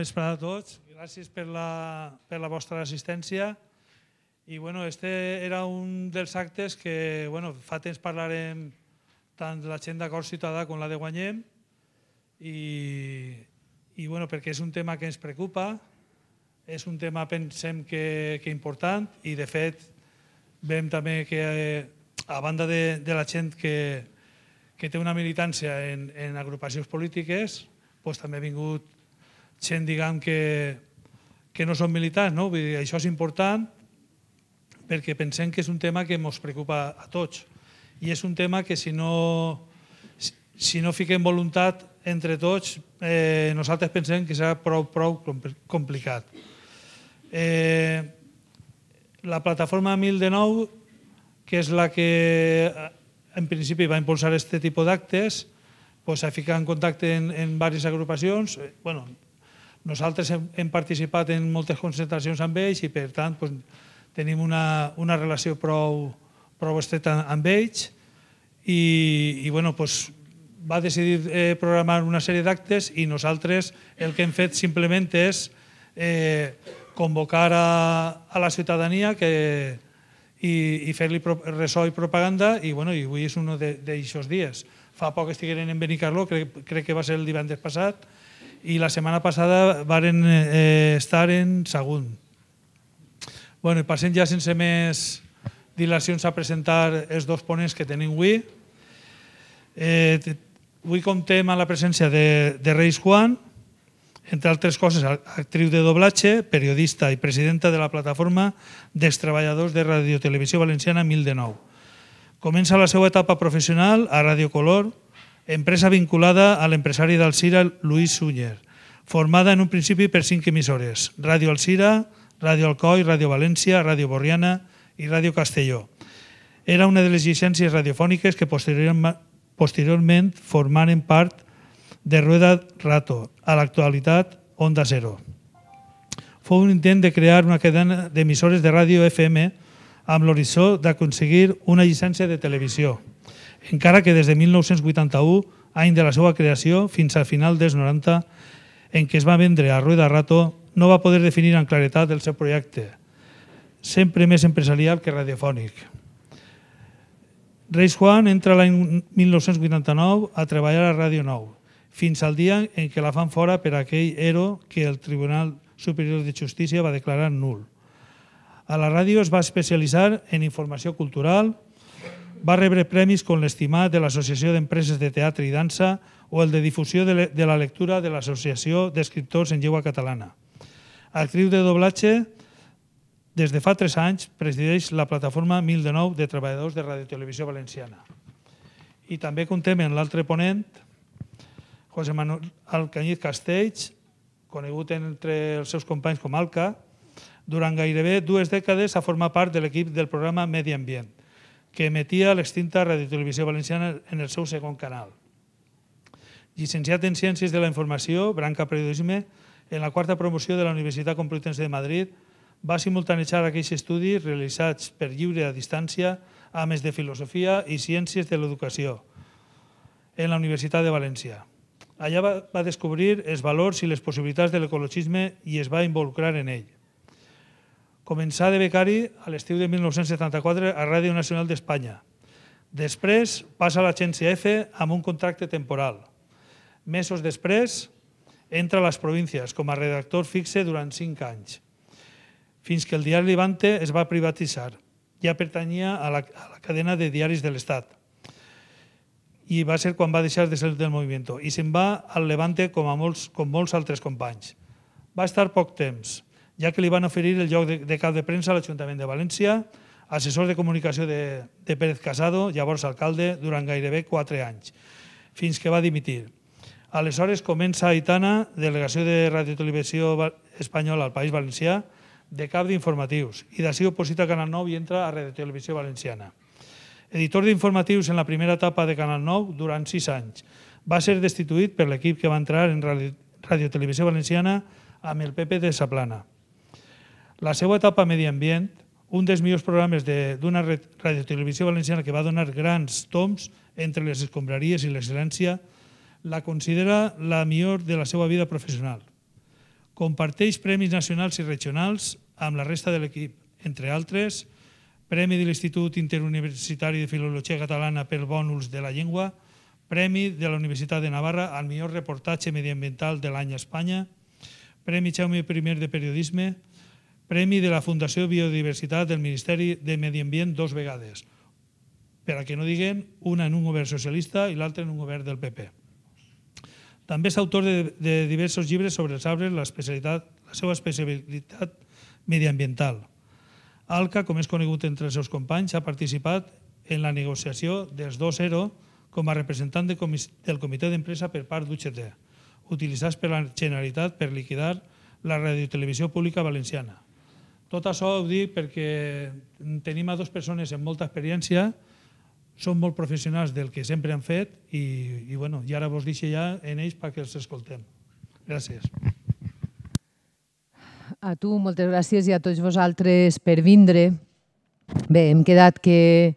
vesprada a tots. Gràcies per la, per la vostra assistència. I bueno, este era un dels actes que bueno, fa temps parlarem tant la gent d'Acord Ciutadà com la de Guanyem i, i bueno, perquè és un tema que ens preocupa, és un tema pensem que, que important i de fet veiem també que a banda de, de la gent que, que té una militància en, en agrupacions polítiques, pues, doncs també ha vingut gent, diguem, que, que no són militants, no? Vull dir, això és important perquè pensem que és un tema que ens preocupa a tots i és un tema que si no, si no fiquem voluntat entre tots, eh, nosaltres pensem que serà prou, prou complicat. Eh, la plataforma 1000 de nou, que és la que eh, en principi va impulsar aquest tipus d'actes, pues, a ficar en contacte en, en diverses agrupacions, eh, bueno, nosaltres hem, hem participat en moltes concentracions amb ells i, per tant, doncs, tenim una, una relació prou, prou estreta amb ells i, i bueno, doncs, va decidir eh, programar una sèrie d'actes i nosaltres el que hem fet simplement és eh, convocar a, a la ciutadania que, i, i fer-li ressò i propaganda i, bueno, i avui és un d'aquests dies. Fa poc estigueren en Benicarló, crec, crec que va ser el divendres passat, i la setmana passada varen eh, estar en segon. Bueno, passem ja sense més dilacions a presentar els dos ponents que tenim avui. Eh, avui comptem amb la presència de, de Reis Juan, entre altres coses, actriu de doblatge, periodista i presidenta de la plataforma dels treballadors de Radio Televisió Valenciana 1009. Comença la seva etapa professional a Radio Color, empresa vinculada a l'empresari d'Alcira, Lluís Sunyer, formada en un principi per cinc emissores, Ràdio Alcira, Ràdio Alcoi, Ràdio València, Ràdio Borriana i Ràdio Castelló. Era una de les llicències radiofòniques que posteriorment, formaren part de Rueda Rato, a l'actualitat Onda Zero. Fou un intent de crear una cadena d'emissores de ràdio FM amb l'horitzó d'aconseguir una llicència de televisió encara que des de 1981, any de la seva creació, fins al final dels 90, en què es va vendre a Rueda Rato, no va poder definir amb claretat el seu projecte, sempre més empresarial que radiofònic. Reis Juan entra l'any 1989 a treballar a Ràdio 9, fins al dia en què la fan fora per aquell ERO que el Tribunal Superior de Justícia va declarar nul. A la ràdio es va especialitzar en informació cultural, va rebre premis com l'estimat de l'Associació d'Empreses de Teatre i Dansa o el de difusió de la lectura de l'Associació d'Escriptors en Llengua Catalana. Actriu de doblatge, des de fa tres anys presideix la plataforma 1000 de de treballadors de Radio Televisió Valenciana. I també contem en l'altre ponent, José Manuel Alcanyiz Castells, conegut entre els seus companys com Alca, durant gairebé dues dècades ha format part de l'equip del programa Medi Ambient que emetia l'extinta Radiotelevisió Valenciana en el seu segon canal. Llicenciat en Ciències de la Informació, branca periodisme, en la quarta promoció de la Universitat Complutense de Madrid, va simultanejar aquells estudis realitzats per lliure a distància a més de Filosofia i Ciències de l'Educació en la Universitat de València. Allà va, va descobrir els valors i les possibilitats de l'ecologisme i es va involucrar en ell. Començà de becari a l'estiu de 1974 a Ràdio Nacional d'Espanya. Després passa a l'agència F amb un contracte temporal. Mesos després entra a les províncies com a redactor fixe durant cinc anys, fins que el diari Levante es va privatitzar. Ja pertanyia a la, a la cadena de diaris de l'Estat i va ser quan va deixar de ser del moviment i se'n va al Levante com, a molts, com molts altres companys. Va estar poc temps, ja que li van oferir el lloc de, de cap de premsa a l'Ajuntament de València, assessor de comunicació de, de Pérez Casado, llavors alcalde, durant gairebé quatre anys, fins que va dimitir. Aleshores comença Aitana, delegació de Radio Televisió Espanyola al País Valencià, de cap d'informatius, i d'ací oposita a Canal 9 i entra a Radio Televisió Valenciana. Editor d'informatius en la primera etapa de Canal 9 durant sis anys. Va ser destituït per l'equip que va entrar en Radio, Televisió Valenciana amb el PP de Saplana. La seva etapa a Medi Ambient, un dels millors programes d'una de, radiotelevisió valenciana que va donar grans toms entre les escombraries i l'excel·lència, la considera la millor de la seva vida professional. Comparteix premis nacionals i regionals amb la resta de l'equip, entre altres, Premi de l'Institut Interuniversitari de Filologia Catalana pel Bònuls de la Llengua, Premi de la Universitat de Navarra al millor reportatge mediambiental de l'any a Espanya, Premi Jaume I de Periodisme, Premi de la Fundació Biodiversitat del Ministeri de Medi Ambient dos vegades, per a que no diguin, una en un govern socialista i l'altra en un govern del PP. També és autor de, diversos llibres sobre els arbres, la, la seva especialitat mediambiental. Alca, com és conegut entre els seus companys, ha participat en la negociació dels 2-0 com a representant del comitè d'empresa per part d'UGT, utilitzats per la Generalitat per liquidar la radiotelevisió pública valenciana. Tot això ho dic perquè tenim a dues persones amb molta experiència, són molt professionals del que sempre han fet i, i, bueno, i ara vos deixo ja en ells perquè els escoltem. Gràcies. A tu, moltes gràcies i a tots vosaltres per vindre. Bé, hem quedat que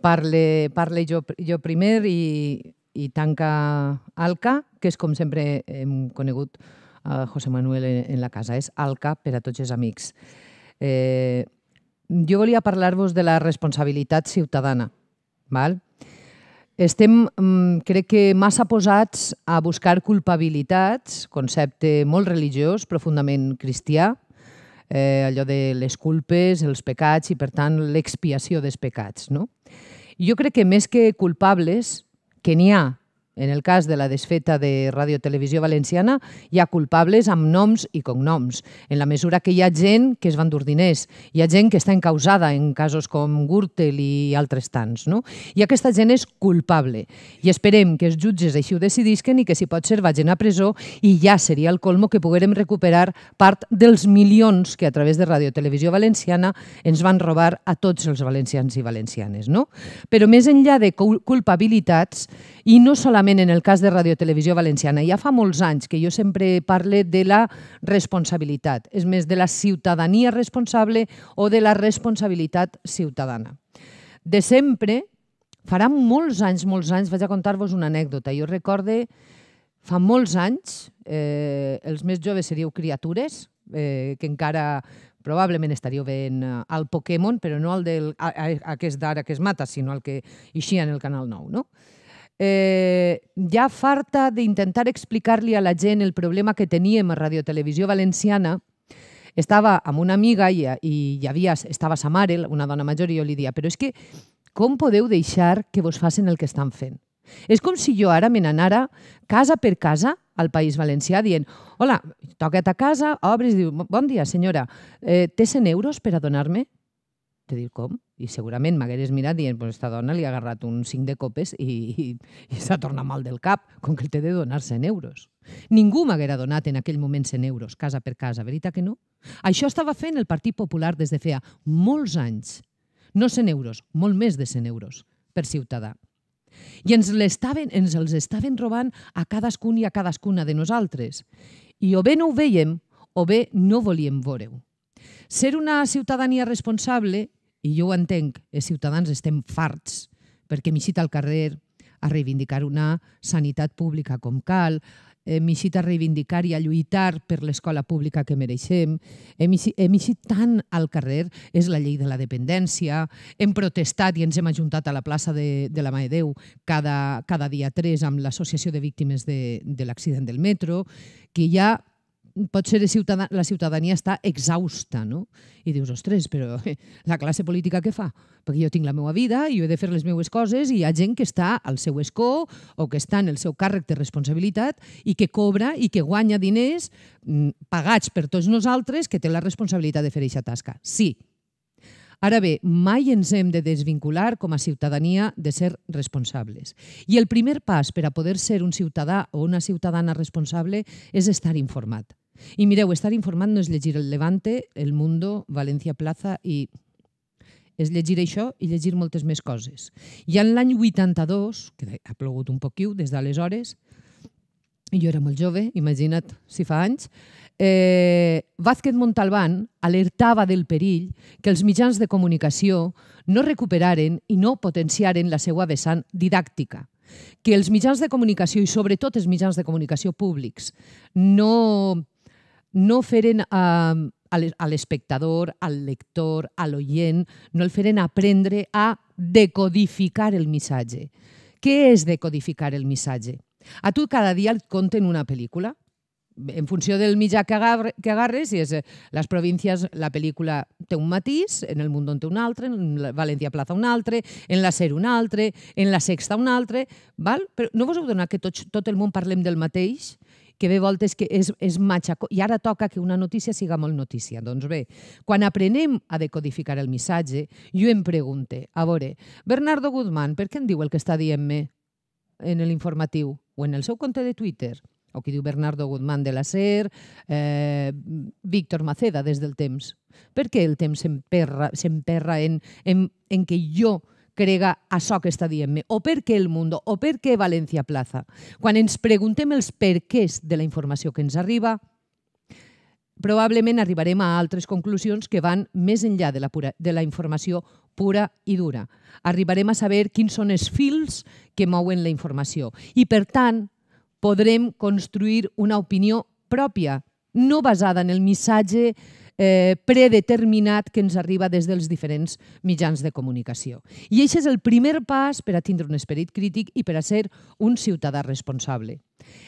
parle, parle jo, jo primer i, i tanca Alca, que és com sempre hem conegut a José Manuel en, en la casa. És Alca per a tots els amics. Eh, jo volia parlar-vos de la responsabilitat ciutadana. Val? Estem, mm, crec que, massa posats a buscar culpabilitats, concepte molt religiós, profundament cristià, eh, allò de les culpes, els pecats i, per tant, l'expiació dels pecats. No? Jo crec que més que culpables, que n'hi ha, en el cas de la desfeta de Radio Televisió Valenciana hi ha culpables amb noms i cognoms, en la mesura que hi ha gent que es van dur diners, hi ha gent que està encausada en casos com Gürtel i altres tants. No? I aquesta gent és culpable i esperem que els jutges així ho decidisquen i que si pot ser vagin a presó i ja seria el colmo que poguérem recuperar part dels milions que a través de Radio Televisió Valenciana ens van robar a tots els valencians i valencianes. No? Però més enllà de culpabilitats, i no solament en el cas de Radio Televisió Valenciana. Ja fa molts anys que jo sempre parle de la responsabilitat, és més, de la ciutadania responsable o de la responsabilitat ciutadana. De sempre, farà molts anys, molts anys, vaig a contar-vos una anècdota. Jo recorde, fa molts anys, eh, els més joves seríeu criatures, eh, que encara probablement estaríeu veient eh, al Pokémon, però no al del, a, a, aquest d'ara que es mata, sinó al que eixia en el Canal 9, no? eh, ja farta d'intentar explicar-li a la gent el problema que teníem a Radio Televisió Valenciana, estava amb una amiga i, i hi havia, estava sa mare, una dona major, i jo li dia, però és que com podeu deixar que vos facin el que estan fent? És com si jo ara me n'anara casa per casa al País Valencià dient hola, toca't a casa, obres, diu, bon dia senyora, eh, té 100 euros per a donar-me? de dir com? I segurament m'hagués mirat dient, pues esta dona li ha agarrat un cinc de copes i, i, i s'ha tornat mal del cap, com que el té de donar 100 euros. Ningú m'haguera donat en aquell moment 100 euros, casa per casa, veritat que no? Això estava fent el Partit Popular des de feia molts anys. No 100 euros, molt més de 100 euros per ciutadà. I ens, estaven, ens els estaven robant a cadascun i a cadascuna de nosaltres. I o bé no ho veiem, o bé no volíem veure-ho. Ser una ciutadania responsable i jo ho entenc, els eh, ciutadans estem farts perquè m'hi cita al carrer a reivindicar una sanitat pública com cal, hem eh, eixit a reivindicar i a lluitar per l'escola pública que mereixem, hem eh, eixit, hem eixit tant al carrer, és la llei de la dependència, hem protestat i ens hem ajuntat a la plaça de, de la Maedeu de Déu cada, cada dia 3 amb l'Associació de Víctimes de, de l'Accident del Metro, que hi ha pot ser de ciutadà, la ciutadania està exhausta, no? I dius, ostres, però la classe política què fa? Perquè jo tinc la meva vida i jo he de fer les meues coses i hi ha gent que està al seu escó o que està en el seu càrrec de responsabilitat i que cobra i que guanya diners mm, pagats per tots nosaltres que té la responsabilitat de fer aquesta tasca. Sí, Ara bé, mai ens hem de desvincular com a ciutadania de ser responsables. I el primer pas per a poder ser un ciutadà o una ciutadana responsable és estar informat. Y mireu, estar informat no és llegir el Levante, el Mundo, València Plaza i és llegir això i llegir moltes més coses. I en l'any 82, que ha plogut un poquiu des d'aleshores, i jo era molt jove, imagina't si fa anys, eh, Vázquez Montalbán alertava del perill que els mitjans de comunicació no recuperaren i no potenciaren la seva vessant didàctica, que els mitjans de comunicació i sobretot els mitjans de comunicació públics no no feren ehm, a, a l'espectador, al lector, a l'oient, no el feren aprendre a decodificar el missatge. Què és decodificar el missatge? A tu cada dia et conten una pel·lícula. En funció del mitjà que, agarre, que agarres, si és eh, les províncies, la pel·lícula té un matís, en el món té un altre, en València Plaza un altre, en la SER un altre, en la Sexta un altre, val? però no vos heu donat que tot, tot el món parlem del mateix? que ve voltes que és, és matxacó. I ara toca que una notícia siga molt notícia. Doncs bé, quan aprenem a decodificar el missatge, jo em pregunte, a veure, Bernardo Guzmán, per què em diu el que està dient-me en l'informatiu o en el seu compte de Twitter? o qui diu Bernardo Guzmán de la SER, eh, Víctor Maceda des del temps. Per què el temps s'emperra en, en, en que jo crega això que està dient-me, o per què el Mundo, o per què València Plaza. Quan ens preguntem els perquès de la informació que ens arriba, probablement arribarem a altres conclusions que van més enllà de la, pura, de la informació pura i dura. Arribarem a saber quins són els fils que mouen la informació i, per tant, podrem construir una opinió pròpia, no basada en el missatge eh, predeterminat que ens arriba des dels diferents mitjans de comunicació. I això és el primer pas per a tindre un esperit crític i per a ser un ciutadà responsable.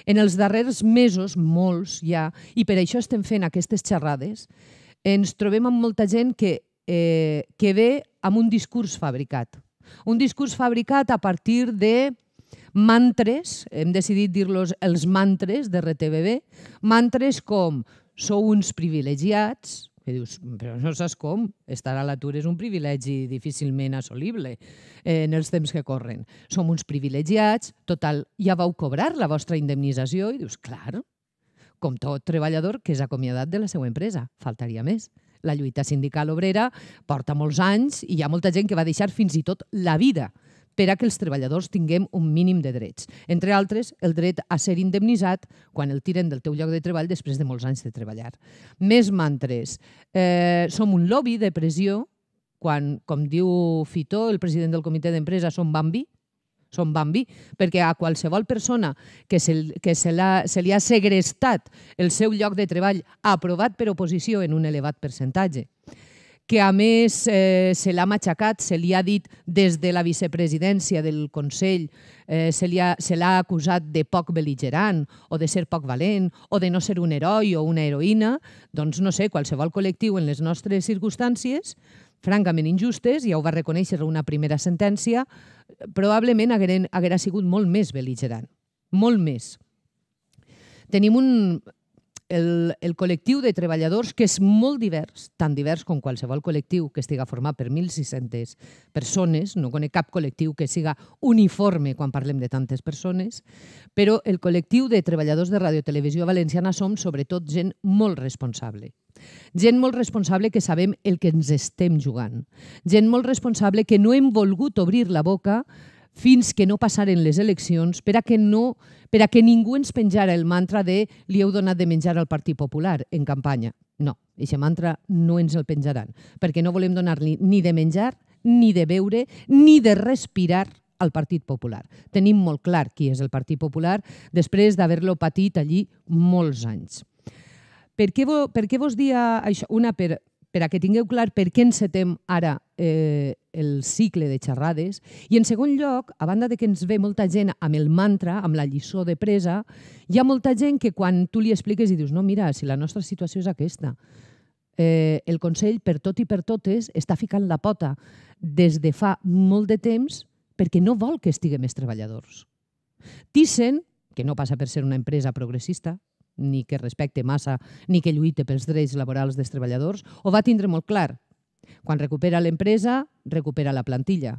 En els darrers mesos, molts ja, i per això estem fent aquestes xerrades, ens trobem amb molta gent que, eh, que ve amb un discurs fabricat. Un discurs fabricat a partir de mantres, hem decidit dir-los els mantres de RTBB, mantres com sou uns privilegiats, que dius, però no saps com, estar a l'atur és un privilegi difícilment assolible eh, en els temps que corren. Som uns privilegiats, total, ja vau cobrar la vostra indemnització i dius, clar, com tot treballador que és acomiadat de la seva empresa, faltaria més. La lluita sindical obrera porta molts anys i hi ha molta gent que va deixar fins i tot la vida per a que els treballadors tinguem un mínim de drets. Entre altres, el dret a ser indemnitzat quan el tiren del teu lloc de treball després de molts anys de treballar. Més mantres. Eh, som un lobby de pressió quan, com diu Fitó, el president del comitè d'empresa, som Bambi, són Bambi, perquè a qualsevol persona que, se, que se, se li ha segrestat el seu lloc de treball aprovat per oposició en un elevat percentatge que a més eh, se l'ha matxacat, se li ha dit des de la vicepresidència del Consell, eh, se l'ha acusat de poc beligerant o de ser poc valent o de no ser un heroi o una heroïna, doncs no sé, qualsevol col·lectiu en les nostres circumstàncies, francament injustes, ja ho va reconèixer una primera sentència, probablement haguera, haguera sigut molt més beligerant, molt més. Tenim un, el, el col·lectiu de treballadors, que és molt divers, tan divers com qualsevol col·lectiu que estiga format per 1.600 persones, no conec cap col·lectiu que siga uniforme quan parlem de tantes persones, però el col·lectiu de treballadors de Radio Televisió Valenciana som sobretot gent molt responsable. Gent molt responsable que sabem el que ens estem jugant. Gent molt responsable que no hem volgut obrir la boca fins que no passaren les eleccions per a que, no, per a que ningú ens penjara el mantra de li heu donat de menjar al Partit Popular en campanya. No, aquest mantra no ens el penjaran, perquè no volem donar-li ni de menjar, ni de beure, ni de respirar al Partit Popular. Tenim molt clar qui és el Partit Popular després d'haver-lo patit allí molts anys. Per què, vo, per què vos dia això? Una, per, per a que tingueu clar per què encetem ara eh, el cicle de xerrades. I en segon lloc, a banda de que ens ve molta gent amb el mantra, amb la lliçó de presa, hi ha molta gent que quan tu li expliques i dius no, mira, si la nostra situació és aquesta, eh, el Consell, per tot i per totes, està ficant la pota des de fa molt de temps perquè no vol que estiguem més treballadors. Thyssen, que no passa per ser una empresa progressista, ni que respecte massa ni que lluite pels drets laborals dels treballadors, ho va tindre molt clar. Quan recupera l'empresa, recupera la plantilla,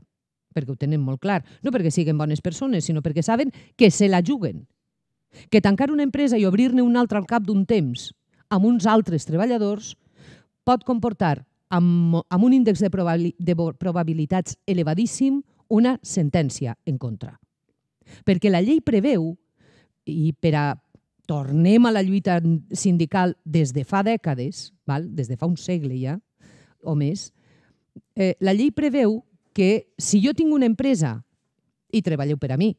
perquè ho tenen molt clar. No perquè siguin bones persones, sinó perquè saben que se la juguen. Que tancar una empresa i obrir-ne una altra al cap d'un temps amb uns altres treballadors pot comportar amb, amb un índex de, probabil, de probabilitats elevadíssim una sentència en contra. Perquè la llei preveu, i per a, tornem a la lluita sindical des de fa dècades, val? des de fa un segle ja, o més, eh, la llei preveu que si jo tinc una empresa i treballeu per a mi,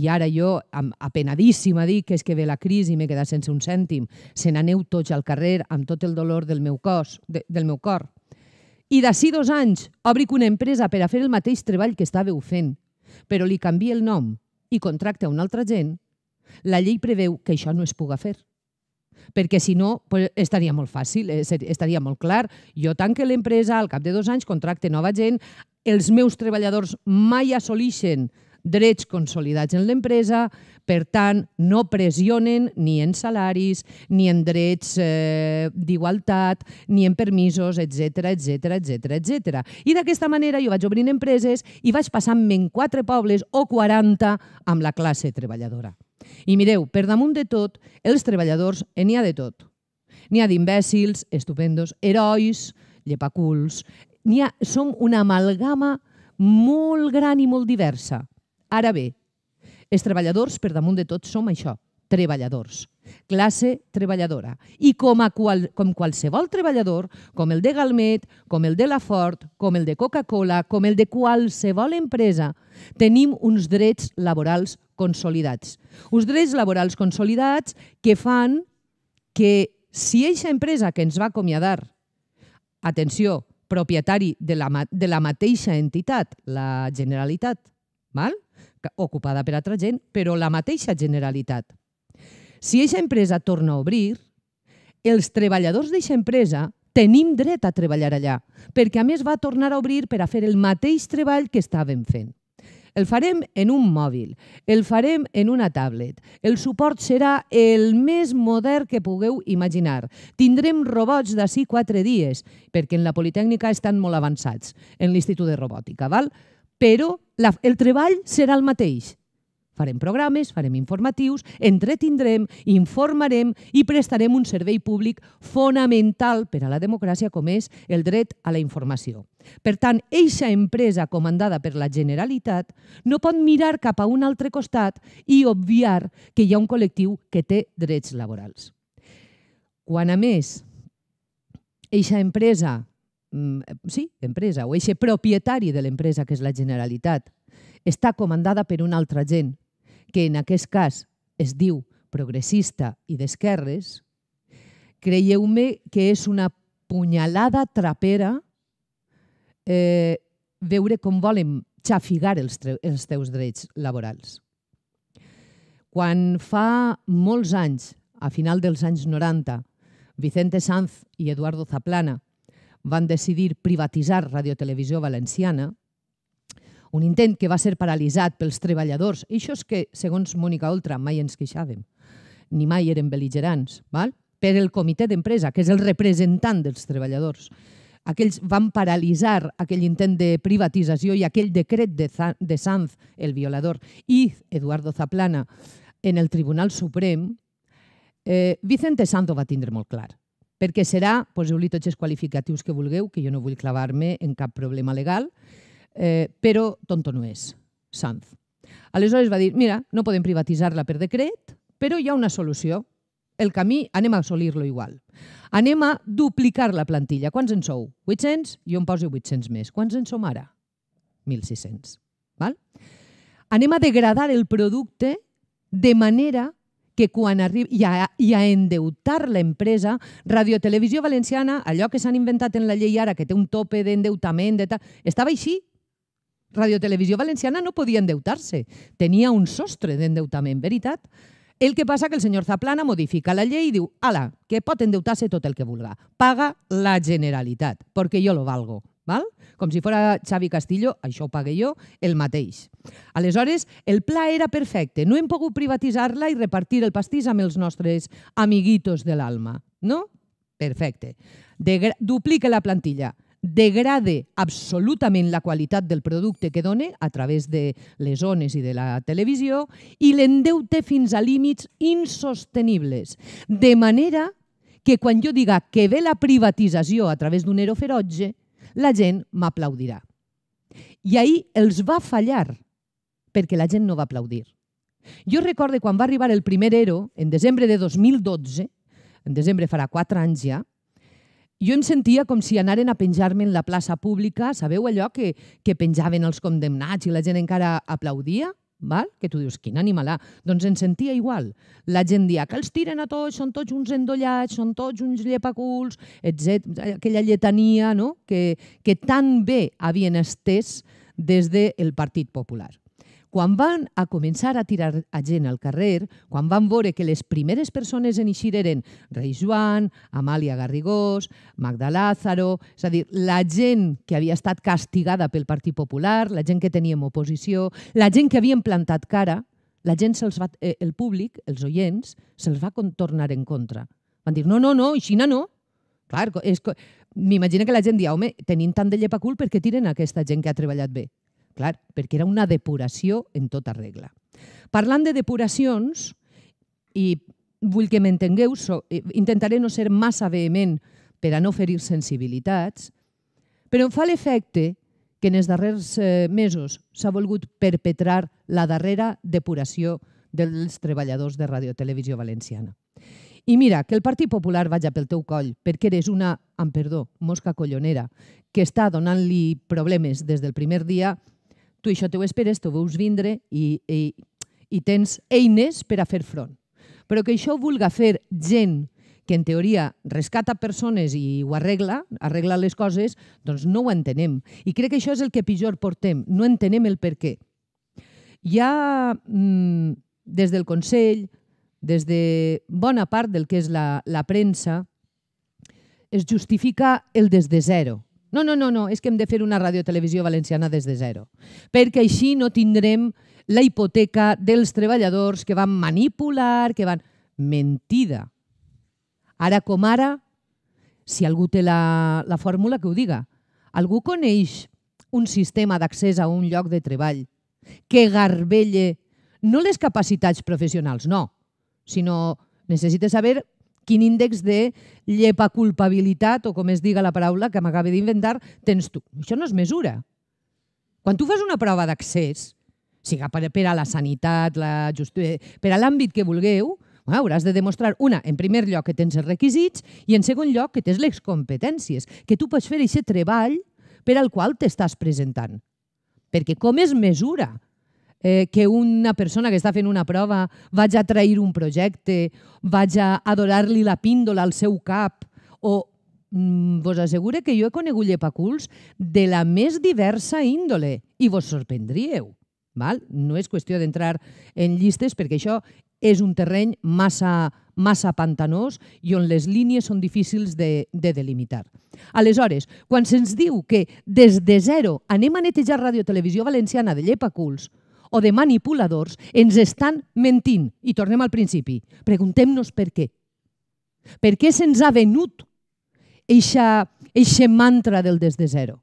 i ara jo, apenadíssima, dic que és que ve la crisi i m'he quedat sense un cèntim, se n'aneu tots al carrer amb tot el dolor del meu cos, de, del meu cor. I d'ací dos anys obric una empresa per a fer el mateix treball que estàveu fent, però li canvi el nom i contracta una altra gent, la llei preveu que això no es puga fer perquè si no pues, estaria molt fàcil, eh, estaria molt clar. Jo tanque l'empresa, al cap de dos anys contracte nova gent, els meus treballadors mai assolixen drets consolidats en l'empresa, per tant, no pressionen ni en salaris, ni en drets eh, d'igualtat, ni en permisos, etc etc etc etc. I d'aquesta manera jo vaig obrint empreses i vaig passant-me en quatre pobles o 40 amb la classe treballadora. I mireu, per damunt de tot, els treballadors eh, n'hi ha de tot. N'hi ha d'imbècils, estupendos, herois, llepaculs... ha... Som una amalgama molt gran i molt diversa. Ara bé, els treballadors, per damunt de tot, som això, treballadors, classe treballadora. I com, a qual, com qualsevol treballador, com el de Galmet, com el de la Ford, com el de Coca-Cola, com el de qualsevol empresa, tenim uns drets laborals consolidats. Uns drets laborals consolidats que fan que si eixa empresa que ens va acomiadar, atenció, propietari de la, de la mateixa entitat, la Generalitat, val? ocupada per altra gent, però la mateixa Generalitat. Si eixa empresa torna a obrir, els treballadors d'eixa empresa tenim dret a treballar allà, perquè a més va tornar a obrir per a fer el mateix treball que estàvem fent. El farem en un mòbil, el farem en una tablet. El suport serà el més modern que pugueu imaginar. Tindrem robots d'ací quatre dies, perquè en la Politècnica estan molt avançats, en l'Institut de Robòtica, val? però la, el treball serà el mateix. Farem programes, farem informatius, entretindrem, informarem i prestarem un servei públic fonamental per a la democràcia com és el dret a la informació. Per tant, eixa empresa comandada per la Generalitat no pot mirar cap a un altre costat i obviar que hi ha un col·lectiu que té drets laborals. Quan a més, eixa empresa, mm, sí, empresa, o eixe propietari de l'empresa, que és la Generalitat, està comandada per una altra gent, que en aquest cas es diu progressista i d'esquerres, creieu-me que és una punyalada trapera eh, veure com volen xafigar els, els teus drets laborals. Quan fa molts anys, a final dels anys 90, Vicente Sanz i Eduardo Zaplana van decidir privatitzar Radiotelevisió Valenciana, un intent que va ser paralitzat pels treballadors. I això és que, segons Mònica Oltra, mai ens queixàvem, ni mai eren beligerants, val? per el comitè d'empresa, que és el representant dels treballadors. Aquells van paralitzar aquell intent de privatització i aquell decret de, de Sanz, el violador, i Eduardo Zaplana en el Tribunal Suprem, eh, Vicente Sanz va tindre molt clar perquè serà, poseu-li tots els qualificatius que vulgueu, que jo no vull clavar-me en cap problema legal, eh, però tonto no és, Sanz. Aleshores va dir, mira, no podem privatitzar-la per decret, però hi ha una solució. El camí anem a assolir-lo igual. Anem a duplicar la plantilla. Quants en sou? 800? Jo em poso 800 més. Quants en som ara? 1.600. Val? Anem a degradar el producte de manera que quan arribi i a, i a endeutar l'empresa, Radiotelevisió Valenciana, allò que s'han inventat en la llei ara, que té un tope d'endeutament, de tal, estava així Radiotelevisió Valenciana no podia endeutar-se, tenia un sostre d'endeutament, veritat? El que passa que el senyor Zaplana modifica la llei i diu ala, que pot endeutar-se tot el que vulga, paga la Generalitat, perquè jo lo valgo. Val? Com si fora Xavi Castillo, això ho pague jo, el mateix. Aleshores, el pla era perfecte. No hem pogut privatitzar-la i repartir el pastís amb els nostres amiguitos de l'alma. No? Perfecte. De, duplica la plantilla degrade absolutament la qualitat del producte que dona a través de les ones i de la televisió i l'endeute fins a límits insostenibles. De manera que quan jo diga que ve la privatització a través d'un ero ferotge, la gent m'aplaudirà. I ahir els va fallar perquè la gent no va aplaudir. Jo recorde quan va arribar el primer ERO, en desembre de 2012, en desembre farà quatre anys ja, jo em sentia com si anaren a penjar-me en la plaça pública, sabeu allò que, que penjaven els condemnats i la gent encara aplaudia? Val? Que tu dius, quin animalà. Doncs em sentia igual. La gent dia que els tiren a tots, són tots uns endollats, són tots uns llepaculs, etc. Aquella lletania no? que, que tan bé havien estès des del Partit Popular. Quan van a començar a tirar a gent al carrer, quan van veure que les primeres persones en eixir eren Rei Joan, Amàlia Garrigós, Magda Lázaro, és a dir, la gent que havia estat castigada pel Partit Popular, la gent que teníem oposició, la gent que havien plantat cara, la gent se'ls va, eh, el públic, els oients, se'ls va tornar en contra. Van dir, no, no, no, Xina no. Clar, és... M'imagino que la gent dia, home, tenim tant de llepacul perquè tiren aquesta gent que ha treballat bé clar, perquè era una depuració en tota regla. Parlant de depuracions, i vull que m'entengueu, so, intentaré no ser massa vehement per a no ferir sensibilitats, però em fa l'efecte que en els darrers eh, mesos s'ha volgut perpetrar la darrera depuració dels treballadors de Televisió Valenciana. I mira, que el Partit Popular vaja pel teu coll, perquè eres una, amb perdó, mosca collonera, que està donant-li problemes des del primer dia tu això t'ho esperes, t'ho veus vindre i, i, i tens eines per a fer front. Però que això vulga fer gent que en teoria rescata persones i ho arregla, arregla les coses, doncs no ho entenem. I crec que això és el que pitjor portem, no entenem el per què. Hi ha, mm, des del Consell, des de bona part del que és la, la premsa, es justifica el des de zero. No, no, no, no, és que hem de fer una radiotelevisió valenciana des de zero, perquè així no tindrem la hipoteca dels treballadors que van manipular, que van... Mentida. Ara com ara, si algú té la, la fórmula, que ho diga. Algú coneix un sistema d'accés a un lloc de treball que garbelle no les capacitats professionals, no, sinó necessites saber quin índex de llepa culpabilitat o com es diga la paraula que m'acabe d'inventar, tens tu. Això no es mesura. Quan tu fas una prova d'accés, siga per, per a la sanitat, la justícia, eh, per a l'àmbit que vulgueu, hauràs de demostrar, una, en primer lloc, que tens els requisits i, en segon lloc, que tens les competències, que tu pots fer aquest treball per al qual t'estàs presentant. Perquè com es mesura eh, que una persona que està fent una prova vaig a trair un projecte, vaig a adorar-li la píndola al seu cap, o mm, vos assegure que jo he conegut llepaculs de la més diversa índole i vos sorprendríeu. Val? No és qüestió d'entrar en llistes perquè això és un terreny massa, massa pantanós i on les línies són difícils de, de delimitar. Aleshores, quan se'ns diu que des de zero anem a netejar Radio Televisió Valenciana de llepaculs, o de manipuladors ens estan mentint. I tornem al principi. Preguntem-nos per què. Per què se'ns ha venut eixa, eixe mantra del des de zero?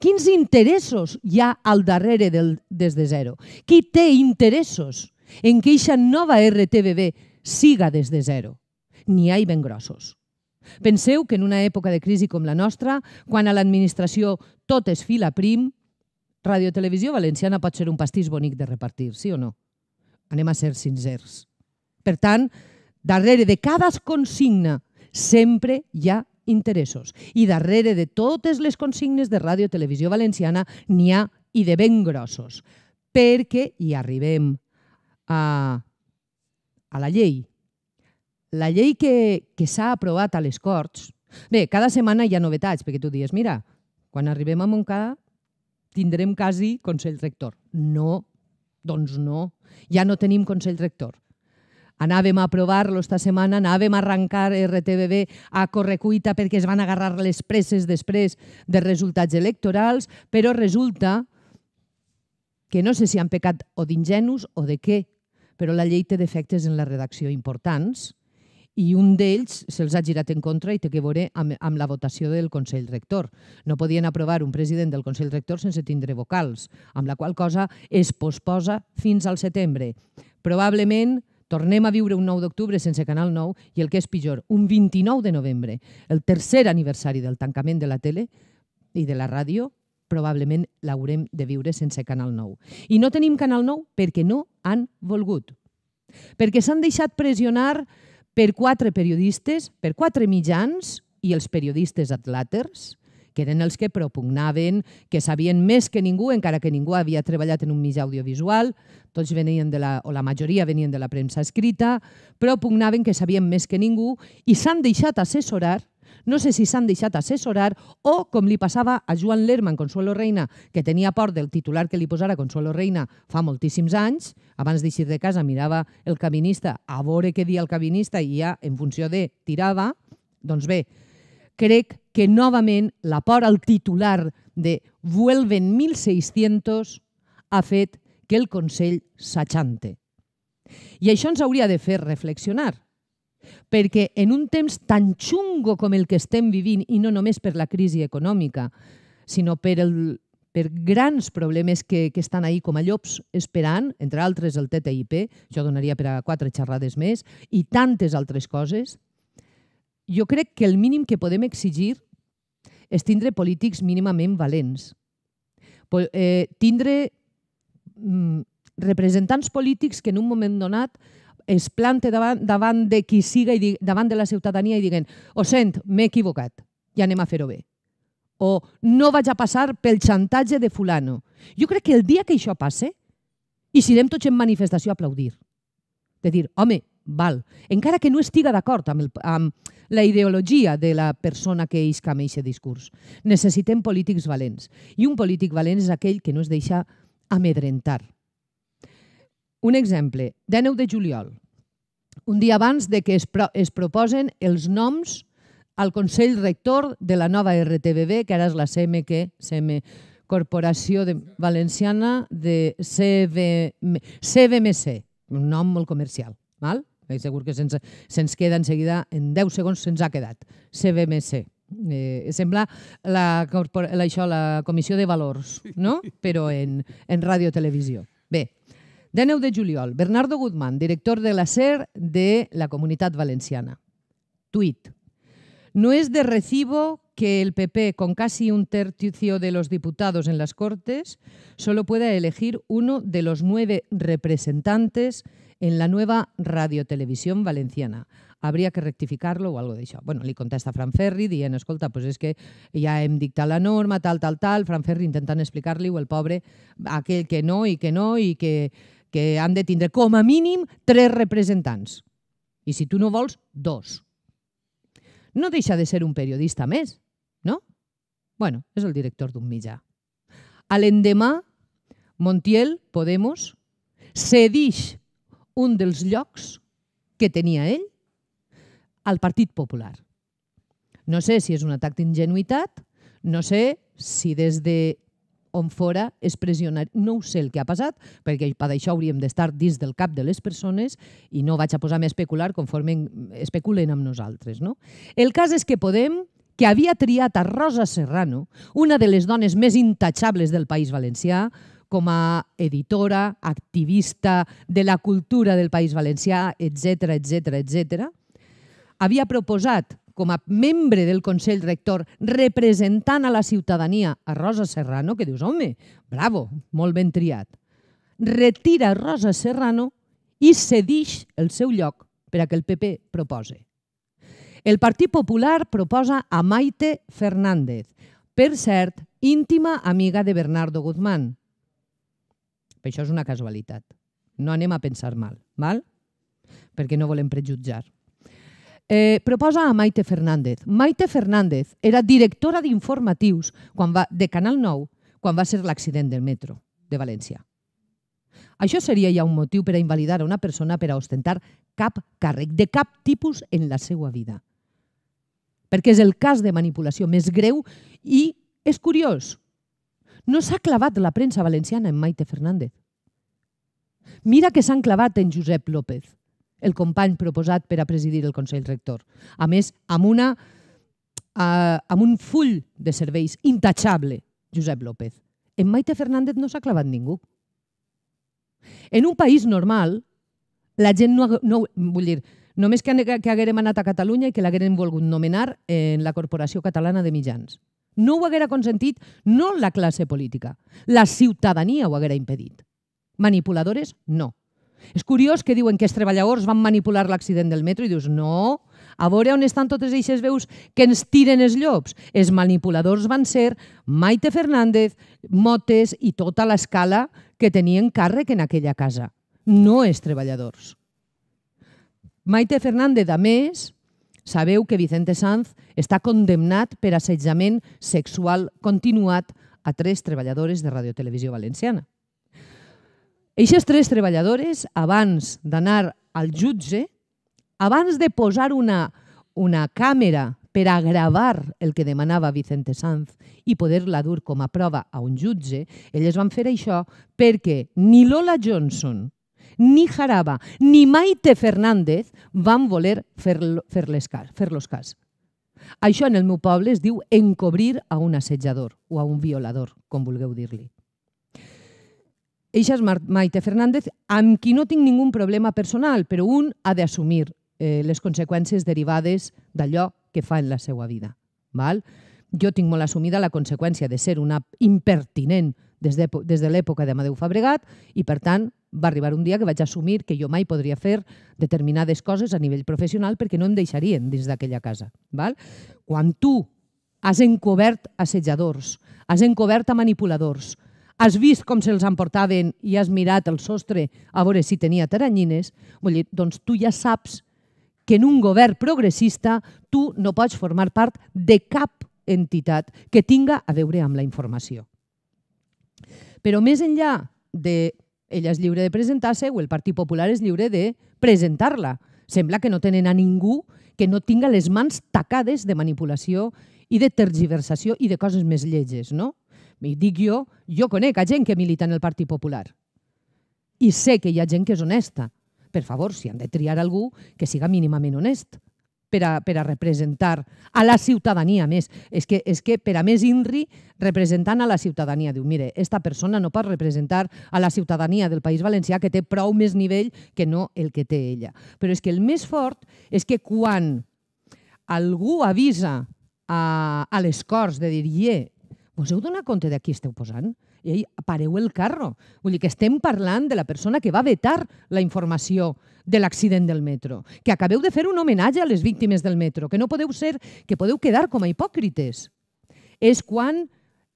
Quins interessos hi ha al darrere del des de zero? Qui té interessos en que eixa nova RTBB siga des de zero? N'hi ha i ben grossos. Penseu que en una època de crisi com la nostra, quan a l'administració tot es fila prim, Radio Televisió Valenciana pot ser un pastís bonic de repartir, sí o no? Anem a ser sincers. Per tant, darrere de cada consigna sempre hi ha interessos. I darrere de totes les consignes de Ràdio Televisió Valenciana n'hi ha i de ben grossos, perquè hi arribem a, a la llei. La llei que, que s'ha aprovat a les Corts... Bé, cada setmana hi ha novetats, perquè tu dius, mira, quan arribem a Montcada tindrem quasi Consell Rector. No, doncs no. Ja no tenim Consell Rector. Anàvem a aprovar-lo esta setmana, anàvem a arrencar RTBB a correcuita perquè es van agarrar les presses després de resultats electorals, però resulta que no sé si han pecat o d'ingenus o de què, però la llei té defectes en la redacció importants i un d'ells se'ls ha girat en contra i té que veure amb, amb la votació del Consell Rector. No podien aprovar un president del Consell Rector sense tindre vocals, amb la qual cosa es posposa fins al setembre. Probablement tornem a viure un 9 d'octubre sense Canal 9 i el que és pitjor, un 29 de novembre, el tercer aniversari del tancament de la tele i de la ràdio, probablement l'haurem de viure sense Canal 9. I no tenim Canal 9 perquè no han volgut. Perquè s'han deixat pressionar per quatre periodistes, per quatre mitjans i els periodistes atlàters, que eren els que propugnaven, que sabien més que ningú, encara que ningú havia treballat en un mitjà audiovisual, tots venien de la, o la majoria venien de la premsa escrita, propugnaven que sabien més que ningú i s'han deixat assessorar no sé si s'han deixat assessorar o, com li passava a Joan Lerman Consuelo Reina, que tenia por del titular que li posara Consuelo Reina fa moltíssims anys, abans d'eixir de casa mirava el cabinista a veure què dia el cabinista i ja, en funció de, tirava. Doncs bé, crec que novament la por al titular de «Vuelven 1.600» ha fet que el Consell s'aixante. I això ens hauria de fer reflexionar perquè en un temps tan xungo com el que estem vivint, i no només per la crisi econòmica, sinó per, el, per grans problemes que, que estan ahí com a llops esperant, entre altres el TTIP, jo donaria per a quatre xerrades més, i tantes altres coses, jo crec que el mínim que podem exigir és tindre polítics mínimament valents. Eh, tindre mm, representants polítics que en un moment donat es plante davant, davant de qui siga, i di, davant de la ciutadania i diguen ho sent, m'he equivocat, ja anem a fer-ho bé. O no vaig a passar pel xantatge de fulano. Jo crec que el dia que això passe, i anem tots en manifestació a aplaudir. De dir, home, val, encara que no estiga d'acord amb, el, amb la ideologia de la persona que isca amb aquest discurs. Necessitem polítics valents. I un polític valent és aquell que no es deixa amedrentar un exemple, 19 de juliol, un dia abans de que es, pro es proposen els noms al Consell Rector de la nova RTBB, que ara és la CMQ, CM, Corporació de Valenciana de CVM, CVMC, un nom molt comercial. Val? Segur que se'ns se queda en seguida, en 10 segons se'ns ha quedat. CVMC. Eh, sembla la, això, la Comissió de Valors, no? però en, en radiotelevisió. Bé, De de juliol, Bernardo Guzmán, director de la SER de la Comunidad Valenciana. Tweet. No es de recibo que el PP, con casi un tercio de los diputados en las Cortes, solo pueda elegir uno de los nueve representantes en la nueva radiotelevisión valenciana. Habría que rectificarlo o algo de eso. Bueno, le contesta Fran Ferri en escolta, pues es que ya hem dictado la norma, tal, tal, tal. Fran Ferri intentant explicarle, o el pobre aquel que no y que no y que que han de tindre com a mínim tres representants. I si tu no vols, dos. No deixa de ser un periodista més, no? Bueno, és el director d'un mitjà. A l'endemà, Montiel, Podemos, cedix un dels llocs que tenia ell al Partit Popular. No sé si és un atac d'ingenuïtat, no sé si des de on fora es pressionar. No ho sé el que ha passat, perquè per això hauríem d'estar dins del cap de les persones i no vaig a posar-me a especular conforme especulen amb nosaltres. No? El cas és que Podem, que havia triat a Rosa Serrano, una de les dones més intachables del País Valencià, com a editora, activista de la cultura del País Valencià, etc etc etc, havia proposat com a membre del Consell Rector, representant a la ciutadania, a Rosa Serrano, que dius, home, bravo, molt ben triat. Retira Rosa Serrano i cedix el seu lloc per a que el PP propose. El Partit Popular proposa a Maite Fernández, per cert, íntima amiga de Bernardo Guzmán. Però això és una casualitat. No anem a pensar mal, val? perquè no volem prejutjar eh, proposa a Maite Fernández. Maite Fernández era directora d'informatius va, de Canal 9 quan va ser l'accident del metro de València. Això seria ja un motiu per a invalidar a una persona per a ostentar cap càrrec de cap tipus en la seva vida. Perquè és el cas de manipulació més greu i és curiós. No s'ha clavat la premsa valenciana en Maite Fernández. Mira que s'han clavat en Josep López el company proposat per a presidir el Consell Rector. A més, amb, una, eh, amb un full de serveis intachable, Josep López. En Maite Fernández no s'ha clavat ningú. En un país normal, la gent no... no vull dir, només que, que haguérem anat a Catalunya i que l'haguérem volgut nomenar en la Corporació Catalana de Mitjans. No ho haguera consentit no la classe política, la ciutadania ho haguera impedit. Manipuladores, no. És curiós que diuen que els treballadors van manipular l'accident del metro i dius no, a veure on estan totes aquestes veus que ens tiren els llops. Els manipuladors van ser Maite Fernández, Motes i tota l'escala que tenien càrrec en aquella casa, no els treballadors. Maite Fernández, a més, sabeu que Vicente Sanz està condemnat per assetjament sexual continuat a tres treballadores de Radiotelevisió Valenciana. Eixes tres treballadores, abans d'anar al jutge, abans de posar una, una càmera per a gravar el que demanava Vicente Sanz i poder-la dur com a prova a un jutge, elles van fer això perquè ni Lola Johnson, ni Jaraba, ni Maite Fernández van voler fer-los cas, fer cas. Això en el meu poble es diu encobrir a un assetjador o a un violador, com vulgueu dir-li. Eixa és Maite Fernández, amb qui no tinc ningú problema personal, però un ha d'assumir eh, les conseqüències derivades d'allò que fa en la seva vida. Val? Jo tinc molt assumida la conseqüència de ser una impertinent des de, des de l'època de Madeu Fabregat i, per tant, va arribar un dia que vaig assumir que jo mai podria fer determinades coses a nivell professional perquè no em deixarien dins d'aquella casa. Val? Quan tu has encobert assetjadors, has encobert a manipuladors, has vist com se'ls emportaven i has mirat el sostre a veure si tenia taranyines, vull dir, doncs tu ja saps que en un govern progressista tu no pots formar part de cap entitat que tinga a veure amb la informació. Però més enllà de ella és lliure de presentar-se o el Partit Popular és lliure de presentar-la. Sembla que no tenen a ningú que no tinga les mans tacades de manipulació i de tergiversació i de coses més lleges, no? I dic jo, jo conec a gent que milita en el Partit Popular. I sé que hi ha gent que és honesta. Per favor, si han de triar algú, que siga mínimament honest per a, per a representar a la ciutadania més. És que, és que per a més INRI, representant a la ciutadania, diu, mire, esta persona no pot representar a la ciutadania del País Valencià que té prou més nivell que no el que té ella. Però és que el més fort és que quan algú avisa a, a les Corts de dir, us heu donat compte de qui esteu posant? I ahir pareu el carro. Vull dir que estem parlant de la persona que va vetar la informació de l'accident del metro, que acabeu de fer un homenatge a les víctimes del metro, que no podeu ser, que podeu quedar com a hipòcrites. És quan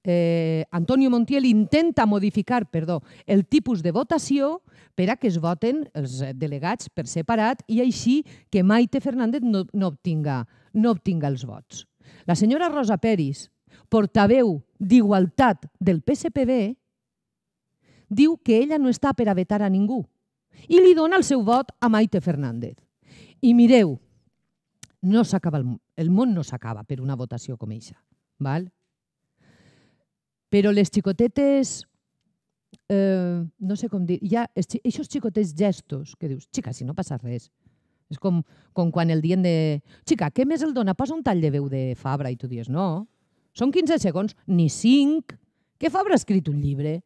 eh, Antonio Montiel intenta modificar perdó, el tipus de votació per a que es voten els delegats per separat i així que Maite Fernández no, no, obtinga, no obtinga els vots. La senyora Rosa Peris, portaveu d'Igualtat del PSPB diu que ella no està per a vetar a ningú i li dona el seu vot a Maite Fernández. I mireu, no s'acaba el, món. el món no s'acaba per una votació com aquesta. Val? Però les xicotetes, eh, no sé com dir, ja, aquests xicotets gestos que dius, xica, si no passa res. És com, com quan el dient de, xica, què més el dona? Posa un tall de veu de Fabra i tu dius, no, són 15 segons, ni 5. Què fa haver escrit un llibre?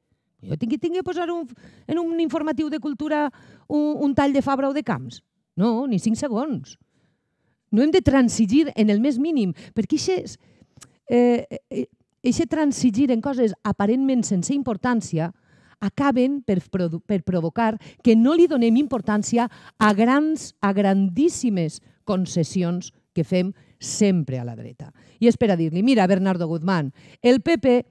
Jo tinc, tinc que posar un, en un informatiu de cultura un, un tall de Fabra o de Camps. No, ni 5 segons. No hem de transigir en el més mínim, perquè això eh, eh, eixe transigir en coses aparentment sense importància acaben per, per provocar que no li donem importància a grans, a grandíssimes concessions que fem sempre a la dreta. I és per a dir-li, mira, Bernardo Guzmán, el PP,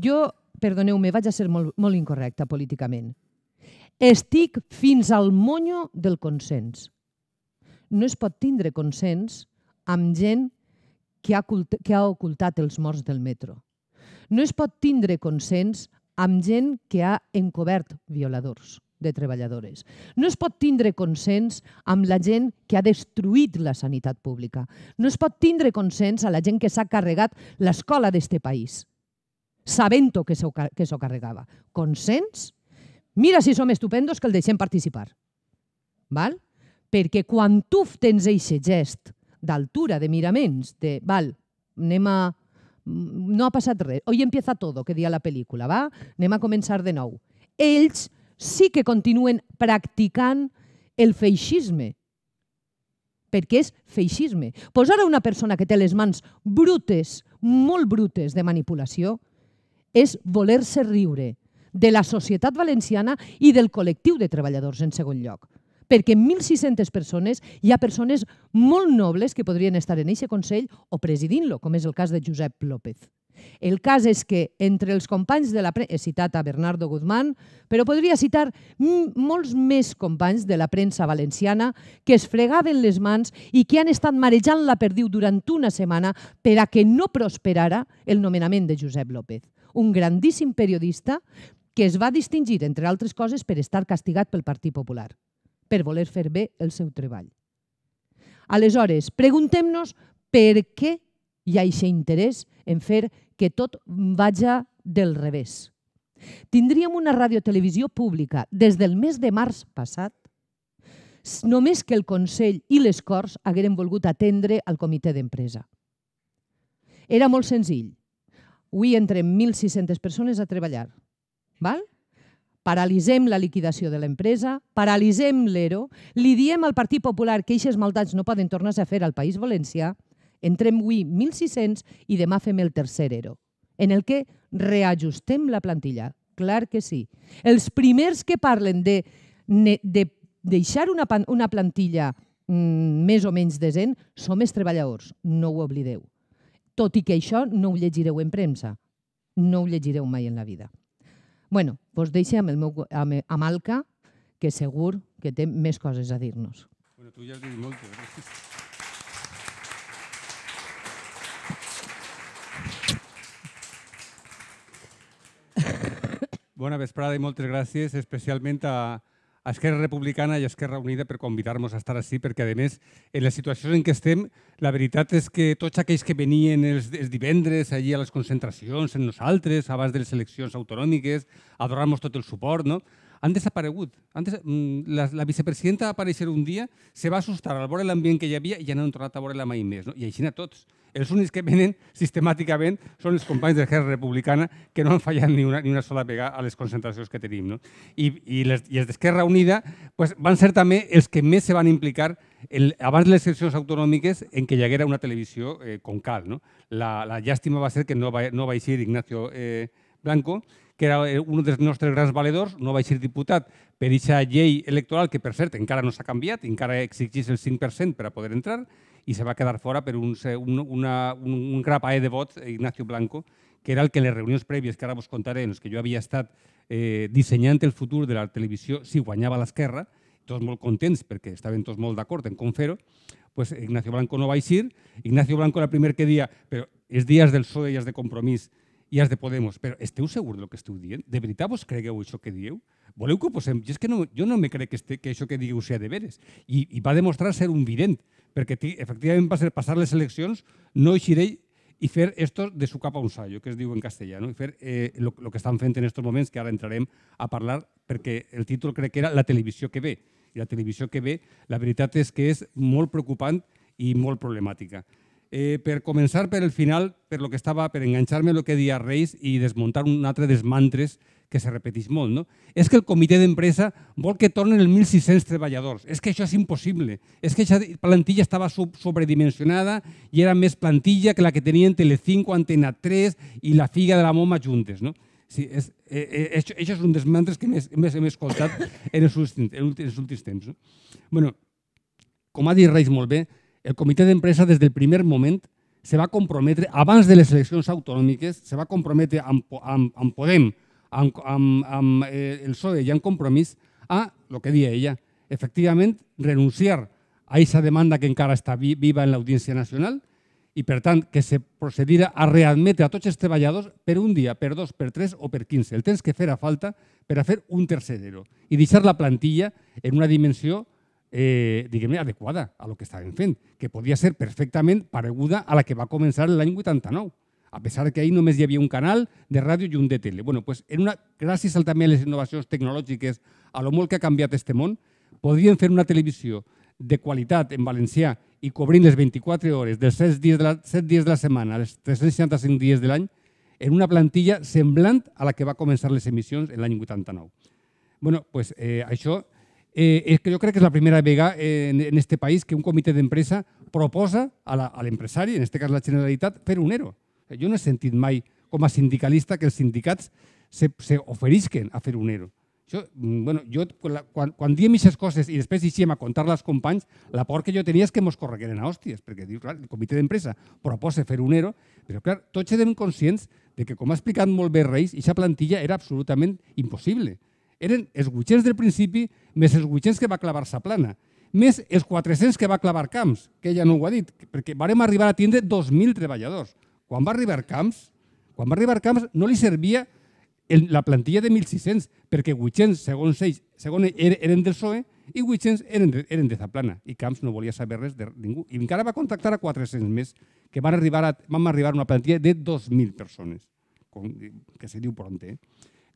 jo, perdoneu-me, vaig a ser molt, molt incorrecta políticament. Estic fins al monyo del consens. No es pot tindre consens amb gent que ha, que ha ocultat els morts del metro. No es pot tindre consens amb gent que ha encobert violadors de treballadores. No es pot tindre consens amb la gent que ha destruït la sanitat pública. No es pot tindre consens a la gent que s'ha carregat l'escola d'este país, sabent-ho que s'ho carregava. Consens? Mira si som estupendos que el deixem participar. Val? Perquè quan tu tens aquest gest d'altura, de miraments, de, val, anem a... No ha passat res. Hoy empieza todo, que dia la pel·lícula, va? Anem a començar de nou. Ells sí que continuen practicant el feixisme, perquè és feixisme. Posar a una persona que té les mans brutes, molt brutes de manipulació, és voler-se riure de la societat valenciana i del col·lectiu de treballadors en segon lloc perquè 1.600 persones hi ha persones molt nobles que podrien estar en aquest Consell o presidint-lo, com és el cas de Josep López. El cas és que entre els companys de la premsa, he citat a Bernardo Guzmán, però podria citar molts més companys de la premsa valenciana que es fregaven les mans i que han estat marejant la perdiu durant una setmana per a que no prosperara el nomenament de Josep López. Un grandíssim periodista que es va distingir, entre altres coses, per estar castigat pel Partit Popular per voler fer bé el seu treball. Aleshores, preguntem-nos per què hi ha aquest interès en fer que tot vagi del revés. Tindríem una radiotelevisió pública des del mes de març passat només que el Consell i les Corts hagueren volgut atendre al comitè d'empresa. Era molt senzill. Avui entrem 1.600 persones a treballar. Val? paralitzem la liquidació de l'empresa, paralitzem l'ERO, li diem al Partit Popular que aquestes maldats no poden tornar-se a fer al País Valencià, entrem avui 1.600 i demà fem el tercer ERO, en el que reajustem la plantilla. Clar que sí. Els primers que parlen de, de deixar una, una plantilla mm, més o menys decent som els treballadors, no ho oblideu. Tot i que això no ho llegireu en premsa, no ho llegireu mai en la vida bueno, vos deixe amb, el meu, amb, amb Alca, que segur que té més coses a dir-nos. Bueno, tu ja has dit molt. gràcies. Eh? Bona vesprada i moltes gràcies especialment a, Esquerra Republicana i Esquerra Unida per convidar-nos a estar així, perquè, a més, en les situacions en què estem, la veritat és que tots aquells que venien els, els divendres allí a les concentracions, en nosaltres, abans de les eleccions autonòmiques, a donar-nos tot el suport, no? han desaparegut. Antes, mm, la, la vicepresidenta va aparèixer un dia, se va assustar al veure l'ambient que hi havia i ja no han tornat a veure-la mai més. No? I així a tots. Els únics que venen sistemàticament són els companys de l'Esquerra Republicana que no han fallat ni una, ni una sola pega a les concentracions que tenim. No? I, i, les, I els d'Esquerra Unida pues, van ser també els que més se van implicar el, abans de les eleccions autonòmiques en què hi haguera una televisió eh, com cal. No? La, la llàstima va ser que no va, no va eixir Ignacio eh, Blanco, que era eh, un dels nostres grans valedors, no va ser diputat per aquesta llei electoral, que per cert encara no s'ha canviat, encara exigís el 5% per a poder entrar, i se va quedar fora per un, un, una, un, un grapaer de vots, Ignacio Blanco, que era el que les reunions prèvies, que ara vos contaré, en que jo havia estat eh, dissenyant el futur de la televisió si guanyava l'esquerra, tots molt contents perquè estaven tots molt d'acord en com fer-ho, pues Ignacio Blanco no va eixir. Ignacio Blanco era el primer que dia, però és dies del PSOE i els de compromís, i els de Podemos. Però esteu segurs del que esteu dient? De veritat vos cregueu això que dieu? Voleu que ho posem? Jo, és que no, jo no me crec que, este, que això que digueu sea de veres. I, i va demostrar ser un vident, perquè efectivament va ser passar les eleccions, no eixirell i fer esto de su capa un sallo, que es diu en castellà, no? i fer eh, lo, que estan fent en aquests moments, que ara entrarem a parlar, perquè el títol crec que era La televisió que ve. I la televisió que ve, la veritat és que és molt preocupant i molt problemàtica. Eh, per començar per el final, per lo que estava, per enganxar-me lo que dia Reis i desmuntar un altre dels mantres que se repeteix molt, no? és que el comitè d'empresa vol que tornen els 1.600 treballadors. És que això és impossible. És que aquesta plantilla estava sobredimensionada i era més plantilla que la que tenien Telecinco, Antena 3 i la figa de la moma juntes. No? Sí, és, eh, eh, això, això és un dels mantres que més, més hem escoltat en els últims, en els últims temps. No? Bueno, com ha dit Reis molt bé, el comitè d'empresa des del primer moment se va comprometre, abans de les eleccions autonòmiques, se va comprometre amb, amb, amb Podem, amb, amb, amb eh, el PSOE i amb Compromís a, el que dia ella, efectivament renunciar a aquesta demanda que encara està viva en l'Audiència Nacional i, per tant, que se procedirà a readmetre a tots els treballadors per un dia, per dos, per tres o per quinze, el temps que farà falta per a fer un tercer d'ero i deixar la plantilla en una dimensió eh, diguem-ne, adequada a lo que estaven fent, que podia ser perfectament pareguda a la que va començar l'any 89, a pesar que ahir només hi havia un canal de ràdio i un de tele. Bueno, pues, en una, gràcies al, també a les innovacions tecnològiques, a lo molt que ha canviat este món, podrien fer una televisió de qualitat en valencià i cobrint les 24 hores dels 7 dies de la, 7 dies de la setmana, els 365 dies de l'any, en una plantilla semblant a la que va començar les emissions en l'any 89. bueno, pues, eh, això Eh, és que jo crec que és la primera vegada eh, en, en este país que un comitè d'empresa proposa a l'empresari, en este cas la Generalitat, fer un ERO. Eh, jo no he sentit mai com a sindicalista que els sindicats se, se oferisquen a fer un ERO. Jo, mm, bueno, jo, quan, quan diem aquestes coses i després deixem a contar-les companys, la por que jo tenia és que mos correguen a hòsties, perquè diu, clar, el comitè d'empresa proposa fer un ERO, però clar, tots érem conscients de que, com ha explicat molt bé Reis, aquesta plantilla era absolutament impossible eren els 800 del principi més els 800 que va clavar-se plana, més els 400 que va clavar Camps, que ella no ho ha dit, perquè vam arribar a tindre 2.000 treballadors. Quan va arribar Camps, quan va arribar Camps no li servia la plantilla de 1.600, perquè 800, segons ells, segons er-, eren del PSOE, i 800 eren de, eren de Zaplana, i Camps no volia saber res de ningú. I encara va contactar a 400 més, que van arribar a, van arribar a una plantilla de 2.000 persones, com, que se diu pront. Eh?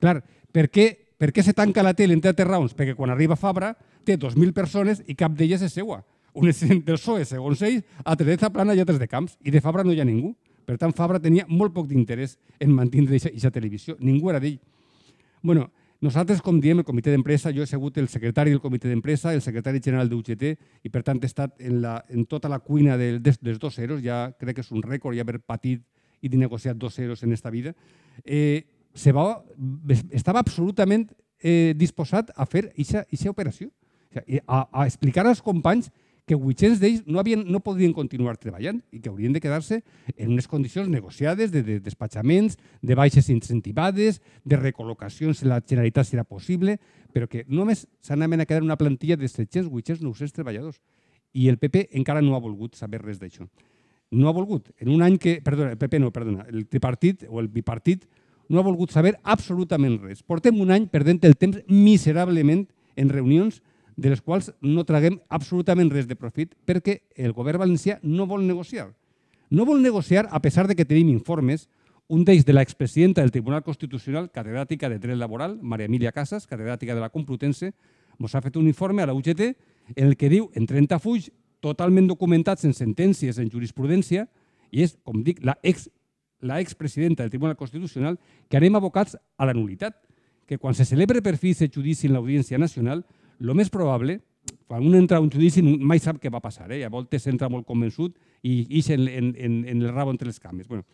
Clar, per què per què se tanca la tele en 30 rounds? Perquè quan arriba Fabra té 2.000 persones i cap d'elles és seua. Un és del PSOE, segons ells, altres de Zaplana i altres de Camps. I de Fabra no hi ha ningú. Per tant, Fabra tenia molt poc d'interès en mantenir aquesta televisió. Ningú era d'ell. Bueno, nosaltres, com diem, el comitè d'empresa, jo he sigut el secretari del comitè d'empresa, el secretari general d'UGT, i per tant he estat en, la, en tota la cuina del, des, dels dos eros, ja crec que és un rècord ja haver patit i de negociar dos eros en esta vida. Eh, se va, estava absolutament eh, disposat a fer aquesta operació, o a, a explicar als companys que 800 d'ells no, havien, no podien continuar treballant i que haurien de quedar-se en unes condicions negociades de, de despatxaments, de baixes incentivades, de recol·locacions si la Generalitat era possible, però que només s'anaven a quedar una plantilla de 700, 800, 900 treballadors. I el PP encara no ha volgut saber res d'això. No ha volgut. En un any que... Perdona, el PP no, perdona. El tripartit o el bipartit no ha volgut saber absolutament res. Portem un any perdent el temps miserablement en reunions de les quals no traguem absolutament res de profit perquè el govern valencià no vol negociar. No vol negociar a pesar de que tenim informes, un d'ells de l'expresidenta del Tribunal Constitucional, catedràtica de dret laboral, Maria Emília Casas, catedràtica de la Complutense, ens ha fet un informe a la UGT en el que diu, en 30 fulls, totalment documentats en sentències, en jurisprudència, i és, com dic, la ex la expresidenta del Tribunal Constitucional que anem abocats a la nulitat, que quan se celebre per fi aquest judici en l'Audiència Nacional, el més probable, quan un entra a un judici mai sap què va passar, eh? a voltes entra molt convençut i ix en, en, en, en el rabo entre les cames. Bueno,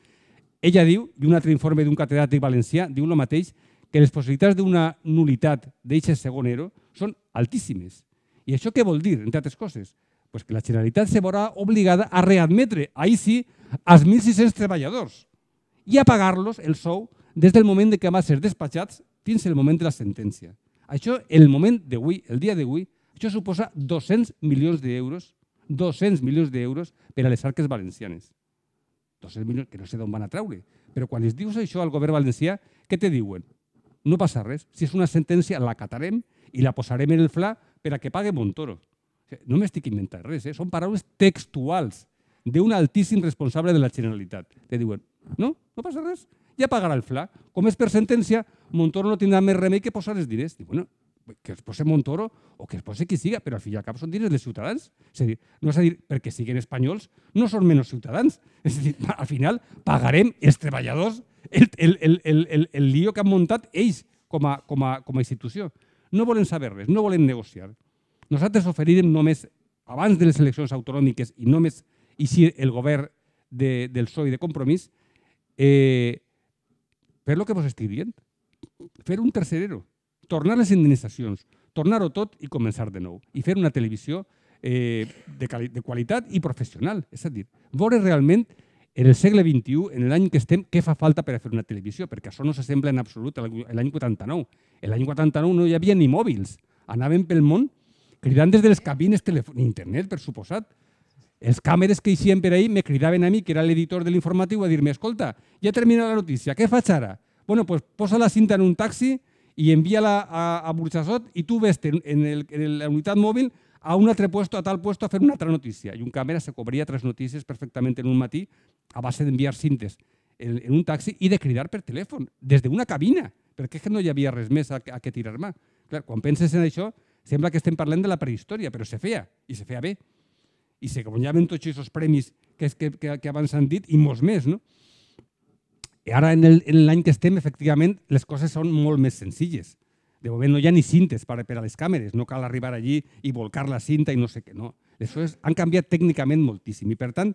ella diu, i un altre informe d'un catedràtic valencià, diu el mateix, que les possibilitats d'una nulitat d'eixe segon ERO són altíssimes. I això què vol dir, entre altres coses? Pues que la Generalitat se veurà obligada a readmetre, ahir sí, als 1.600 treballadors i a pagar-los el sou des del moment de que va ser despatxats fins al moment de la sentència. Això, el moment d'avui, el dia d'avui, això suposa 200 milions d'euros, 200 milions d'euros per a les arques valencianes. 200 milions que no sé d'on van a treure. Però quan es dius això al govern valencià, què te diuen? No passa res. Si és una sentència, la catarem i la posarem en el fla per a que pague Montoro. No m'estic inventant res, eh? són paraules textuals d'un altíssim responsable de la Generalitat. Te diuen, no? No passa res. Ja pagarà el fla. Com és per sentència, Montoro no tindrà més remei que posar els diners. Diu, bueno, que els posi Montoro o que els posi qui siga, però al fi i al cap són diners dels ciutadans. És a dir, no és a dir, perquè siguin espanyols, no són menys ciutadans. És a dir, al final pagarem els treballadors el, el, el, el, el, el lío que han muntat ells com a, com a, com a institució. No volen saber res, no volen negociar. Nosaltres oferirem només, abans de les eleccions autonòmiques i només i si el govern de, del PSOE i de Compromís, eh, fer el que vos estic dient, fer un tercerero, tornar les indemnitzacions, tornar-ho tot i començar de nou, i fer una televisió eh, de, de qualitat i professional. És a dir, veure realment en el segle XXI, en l'any que estem, què fa falta per a fer una televisió, perquè això no s'assembla en absolut l'any 89. L'any 89 no hi havia ni mòbils, anaven pel món cridant des de les cabines telefòniques. internet, per suposat, els càmeres que eixien per ahir me cridaven a mi, que era l'editor de l'informatiu, a dir-me, escolta, ja he terminat la notícia, què faig ara? Bueno, pues posa la cinta en un taxi i envia-la a, a Burxassot i tu vés en, el, en la unitat mòbil a un altre puesto, a tal puesto, a fer una altra notícia. I un càmera se cobria tres notícies perfectament en un matí a base d'enviar cintes en, en un taxi i de cridar per telèfon, des d'una cabina, perquè és que no hi havia res més a, a què tirar mà. Clar, quan penses en això, sembla que estem parlant de la prehistòria, però se feia, i se feia bé i se guanyaven tots aquests premis que, que, que, que abans han dit i molts més. No? I ara, en l'any que estem, efectivament, les coses són molt més senzilles. De moment no hi ha ni cintes per, per a les càmeres, no cal arribar allí i volcar la cinta i no sé què, no. Això és, han canviat tècnicament moltíssim i, per tant,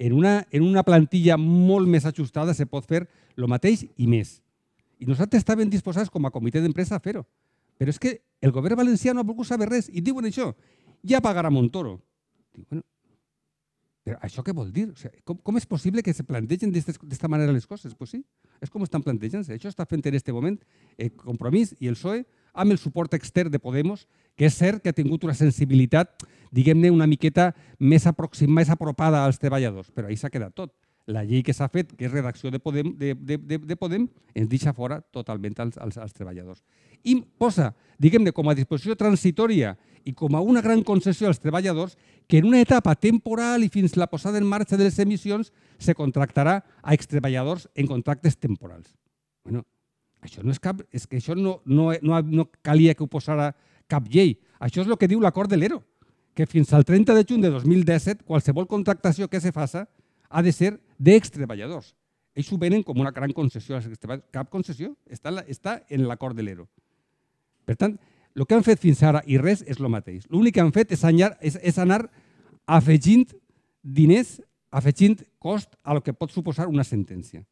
en una, en una plantilla molt més ajustada se pot fer el mateix i més. I nosaltres estàvem disposats com a comitè d'empresa a fer-ho. Però és que el govern valencià no ha volgut saber res i diuen això, ja pagarà Montoro. Diu, bueno, però això què vol dir? O sigui, com, com és possible que se plantegen d'aquesta manera les coses? Pues sí, és com estan plantejant-se. Això està fent en aquest moment eh, el Compromís i e el PSOE amb el suport extern de Podemos, que és cert que ha tingut una sensibilitat, diguem-ne, una miqueta més, aproxim, més apropada als treballadors, però ahí s'ha quedat tot la llei que s'ha fet, que és redacció de Podem, de, de, de, de Podem, ens deixa fora totalment als, als, als treballadors. I posa, diguem-ne, com a disposició transitòria i com a una gran concessió als treballadors que en una etapa temporal i fins la posada en marxa de les emissions se contractarà a extreballadors en contractes temporals. Bueno, això no és cap... És que això no, no, no, no calia que ho posara cap llei. Això és el que diu l'acord de l'ERO, que fins al 30 de juny de 2017 qualsevol contractació que se faça ha de ser d'extreballadors. Ells ho venen com una gran concessió als Cap concessió, està, la, està en l'acord de l'ERO. Per tant, el que han fet fins ara i res és el mateix. L'únic que han fet és, anyar, és, és anar afegint diners, afegint cost a lo que pot suposar una sentència.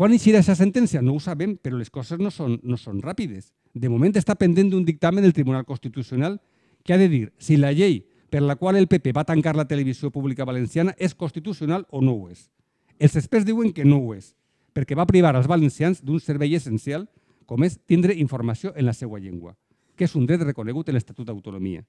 Quan eixirà aquesta sentència? No ho sabem, però les coses no són, no són ràpides. De moment està pendent d'un dictamen del Tribunal Constitucional que ha de dir si la llei per la qual el PP va tancar la televisió pública valenciana és constitucional o no ho és? Els experts diuen que no ho és, perquè va privar als valencians d'un servei essencial com és tindre informació en la seva llengua, que és un dret reconegut en l'Estatut d'Autonomia,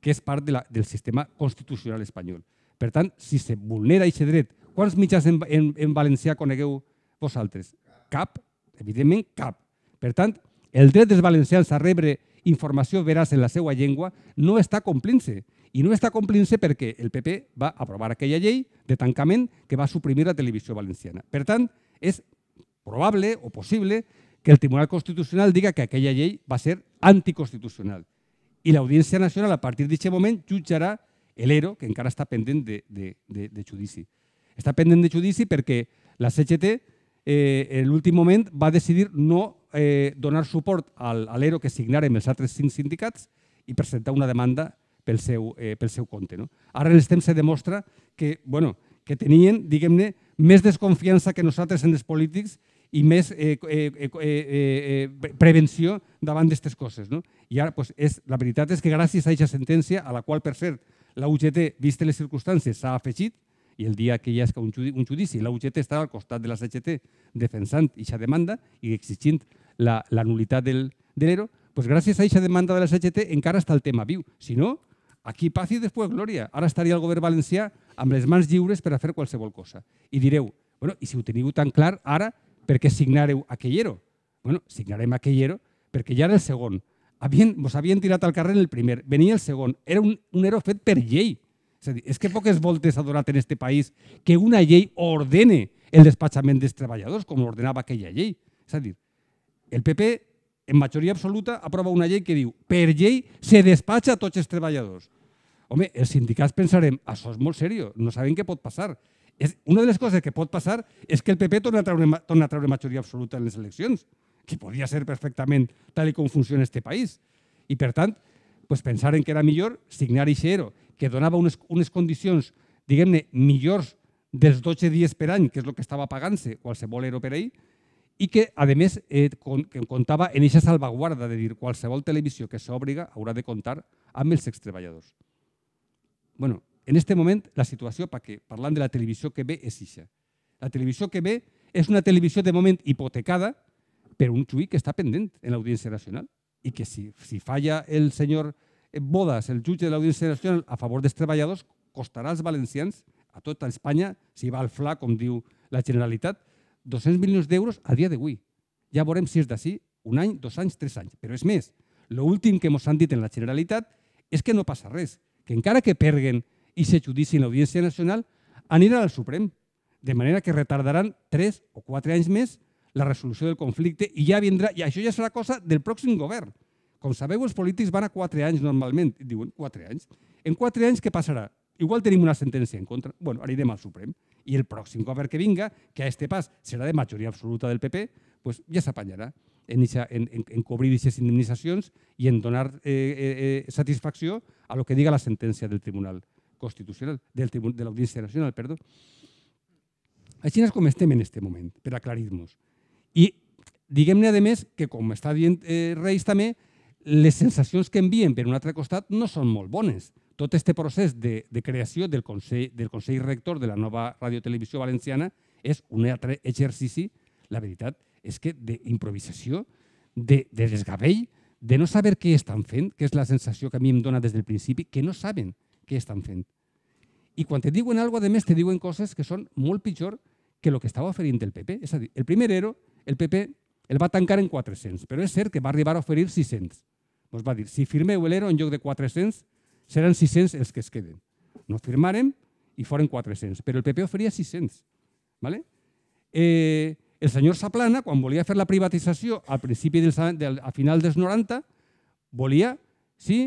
que és part de la, del sistema constitucional espanyol. Per tant, si se vulnera aquest dret, quants mitjans en, en, en valencià conegueu vosaltres? Cap? Evidentment, cap. Per tant, el dret dels valencians a rebre informació veraç en la seva llengua, no està complint-se. I no està complint-se perquè el PP va aprovar aquella llei de tancament que va suprimir la televisió valenciana. Per tant, és probable o possible que el Tribunal Constitucional diga que aquella llei va ser anticonstitucional. I l'Audiència Nacional, a partir d'aquest moment, jutjarà l'ERO, que encara està pendent de, de, de, de judici. Està pendent de judici perquè la CGT eh, en l'últim moment va decidir no eh, donar suport al, a l'ERO que signarem els altres cinc sindicats i presentar una demanda pel seu, eh, pel seu compte. No? Ara en els temps se demostra que, bueno, que tenien, diguem-ne, més desconfiança que nosaltres en els polítics i més eh, eh eh, eh, eh, eh, prevenció davant d'aquestes coses. No? I ara, pues, és, la veritat és que gràcies a aquesta sentència, a la qual, per cert, la UGT, vistes les circumstàncies, s'ha afegit, i el dia que hi ha un judici, la UGT estarà al costat de la CGT defensant aquesta demanda i exigint la, la nulitat del, del ERO, pues gràcies a esa demanda de la HT encara està el tema viu. Si no, aquí paz i després glòria. Ara estaria el govern valencià amb les mans lliures per a fer qualsevol cosa. I direu, bueno, i si ho teniu tan clar, ara per què signareu aquell ERO? Bueno, signarem aquell ERO perquè ja era el segon. Havien, vos havien tirat al carrer en el primer, venia el segon. Era un, un ERO fet per llei. És a dir, és que poques voltes s'ha donat en aquest país que una llei ordene el despatxament dels treballadors, com ordenava aquella llei. És a dir, el PP, en majoria absoluta, aprova una llei que diu per llei se despatxa a tots els treballadors. Home, els sindicats pensarem, això és molt seriós, no sabem què pot passar. És, una de les coses que pot passar és que el PP torna a treure, torna a treure majoria absoluta en les eleccions, que podia ser perfectament tal com funciona este país. I, per tant, pues en que era millor signar Ixero, que donava unes, unes condicions, diguem-ne, millors dels 12 dies per any, que és el que estava pagant-se qualsevol euro per ahir, i que, a més, eh, comptava en aquesta salvaguarda de dir qualsevol televisió que s'obriga haurà de comptar amb els extreballadors. bueno, en aquest moment, la situació, perquè parlant de la televisió que ve, és aquesta. La televisió que ve és una televisió de moment hipotecada per un juí que està pendent en l'Audiència Nacional i que si, si falla el senyor eh, Bodas, el jutge de l'Audiència Nacional, a favor dels treballadors, costarà als valencians, a tota Espanya, si va al fla, com diu la Generalitat, 200 milions d'euros a dia d'avui. Ja veurem si és d'ací un any, dos anys, tres anys. Però és més, l'últim que ens han dit en la Generalitat és que no passa res, que encara que perguen i se judicin l'Audiència Nacional, aniran al Suprem, de manera que retardaran tres o quatre anys més la resolució del conflicte i ja vindrà, i això ja serà cosa del pròxim govern. Com sabeu, els polítics van a quatre anys normalment, diuen quatre anys. En quatre anys què passarà? Igual tenim una sentència en contra. Bueno, ara anirem al Suprem. I el pròxim govern que vinga, que a este pas serà de majoria absoluta del PP, pues ja s'apanyarà en, ixa, en, en, en cobrir aquestes indemnitzacions i en donar eh, eh, eh, satisfacció a lo que diga la sentència del Tribunal Constitucional, del Tribunal, de l'Audiència Nacional, perdó. Així és com estem en este moment, per aclarir-nos. I diguem-ne, a més, que com està dient eh, Reis també, les sensacions que envien per un altre costat no són molt bones tot aquest procés de, de creació del Consell, del Consell Rector de la nova Radiotelevisió Valenciana és un altre exercici, la veritat, és que d'improvisació, de, de desgavell, de no saber què estan fent, que és la sensació que a mi em dona des del principi, que no saben què estan fent. I quan te diuen alguna cosa, a més, te diuen coses que són molt pitjor que el que estava oferint el PP. És a dir, el primer ERO, el PP el va tancar en 400, però és cert que va arribar a oferir 600. Doncs va dir, si firmeu l'ERO en lloc de 400, Seran 600 els que es queden. No firmaren i foren 400, però el PP oferia 600. ¿vale? Eh, el senyor Saplana, quan volia fer la privatització al principi del, del, a final dels 90, volia sí,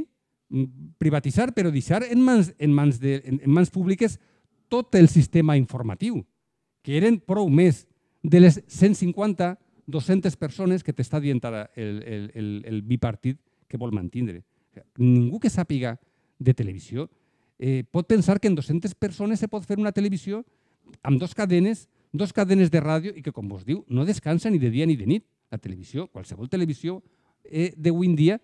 mm, privatitzar, però deixar en mans, en, mans de, en, en mans públiques tot el sistema informatiu, que eren prou més de les 150 200 persones que t'està dient ara el, el, el, el bipartit que vol mantindre. Ningú que sàpiga de televisió. Eh, pot pensar que en 200 persones se pot fer una televisió amb dos cadenes, dos cadenes de ràdio i que, com vos diu, no descansa ni de dia ni de nit. La televisió, qualsevol televisió eh, d'avui en dia,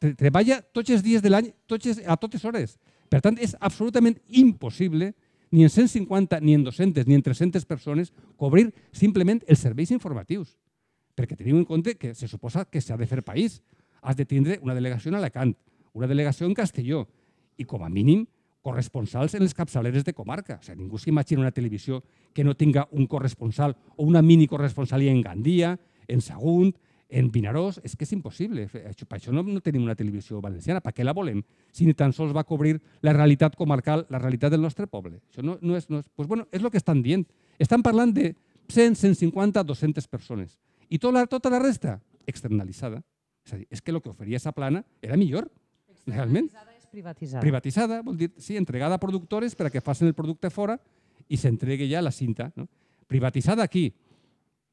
treballa tots els dies de l'any, a totes hores. Per tant, és absolutament impossible ni en 150, ni en 200, ni en 300 persones cobrir simplement els serveis informatius. Perquè teniu en compte que se suposa que s'ha de fer país. Has de tindre una delegació a Alacant, una delegació en Castelló i, com a mínim, corresponsals en les capçaleres de comarca. O sigui, ningú s'imagina una televisió que no tinga un corresponsal o una mini corresponsalia en Gandia, en Sagunt, en Vinaròs. És que és impossible. Per això no, no tenim una televisió valenciana. Per què la volem? Si ni tan sols va cobrir la realitat comarcal, la realitat del nostre poble. Això no, no és... No és pues bueno, és el que estan dient. Estan parlant de 100, 150, 200 persones. I tota la, tota la resta externalitzada. És a dir, és que el que oferia esa plana era millor realment... Privatitzada és privatitzada. Privatitzada vol dir, sí, entregada a productores perquè facin el producte fora i s'entregui ja la cinta. No? Privatitzada aquí,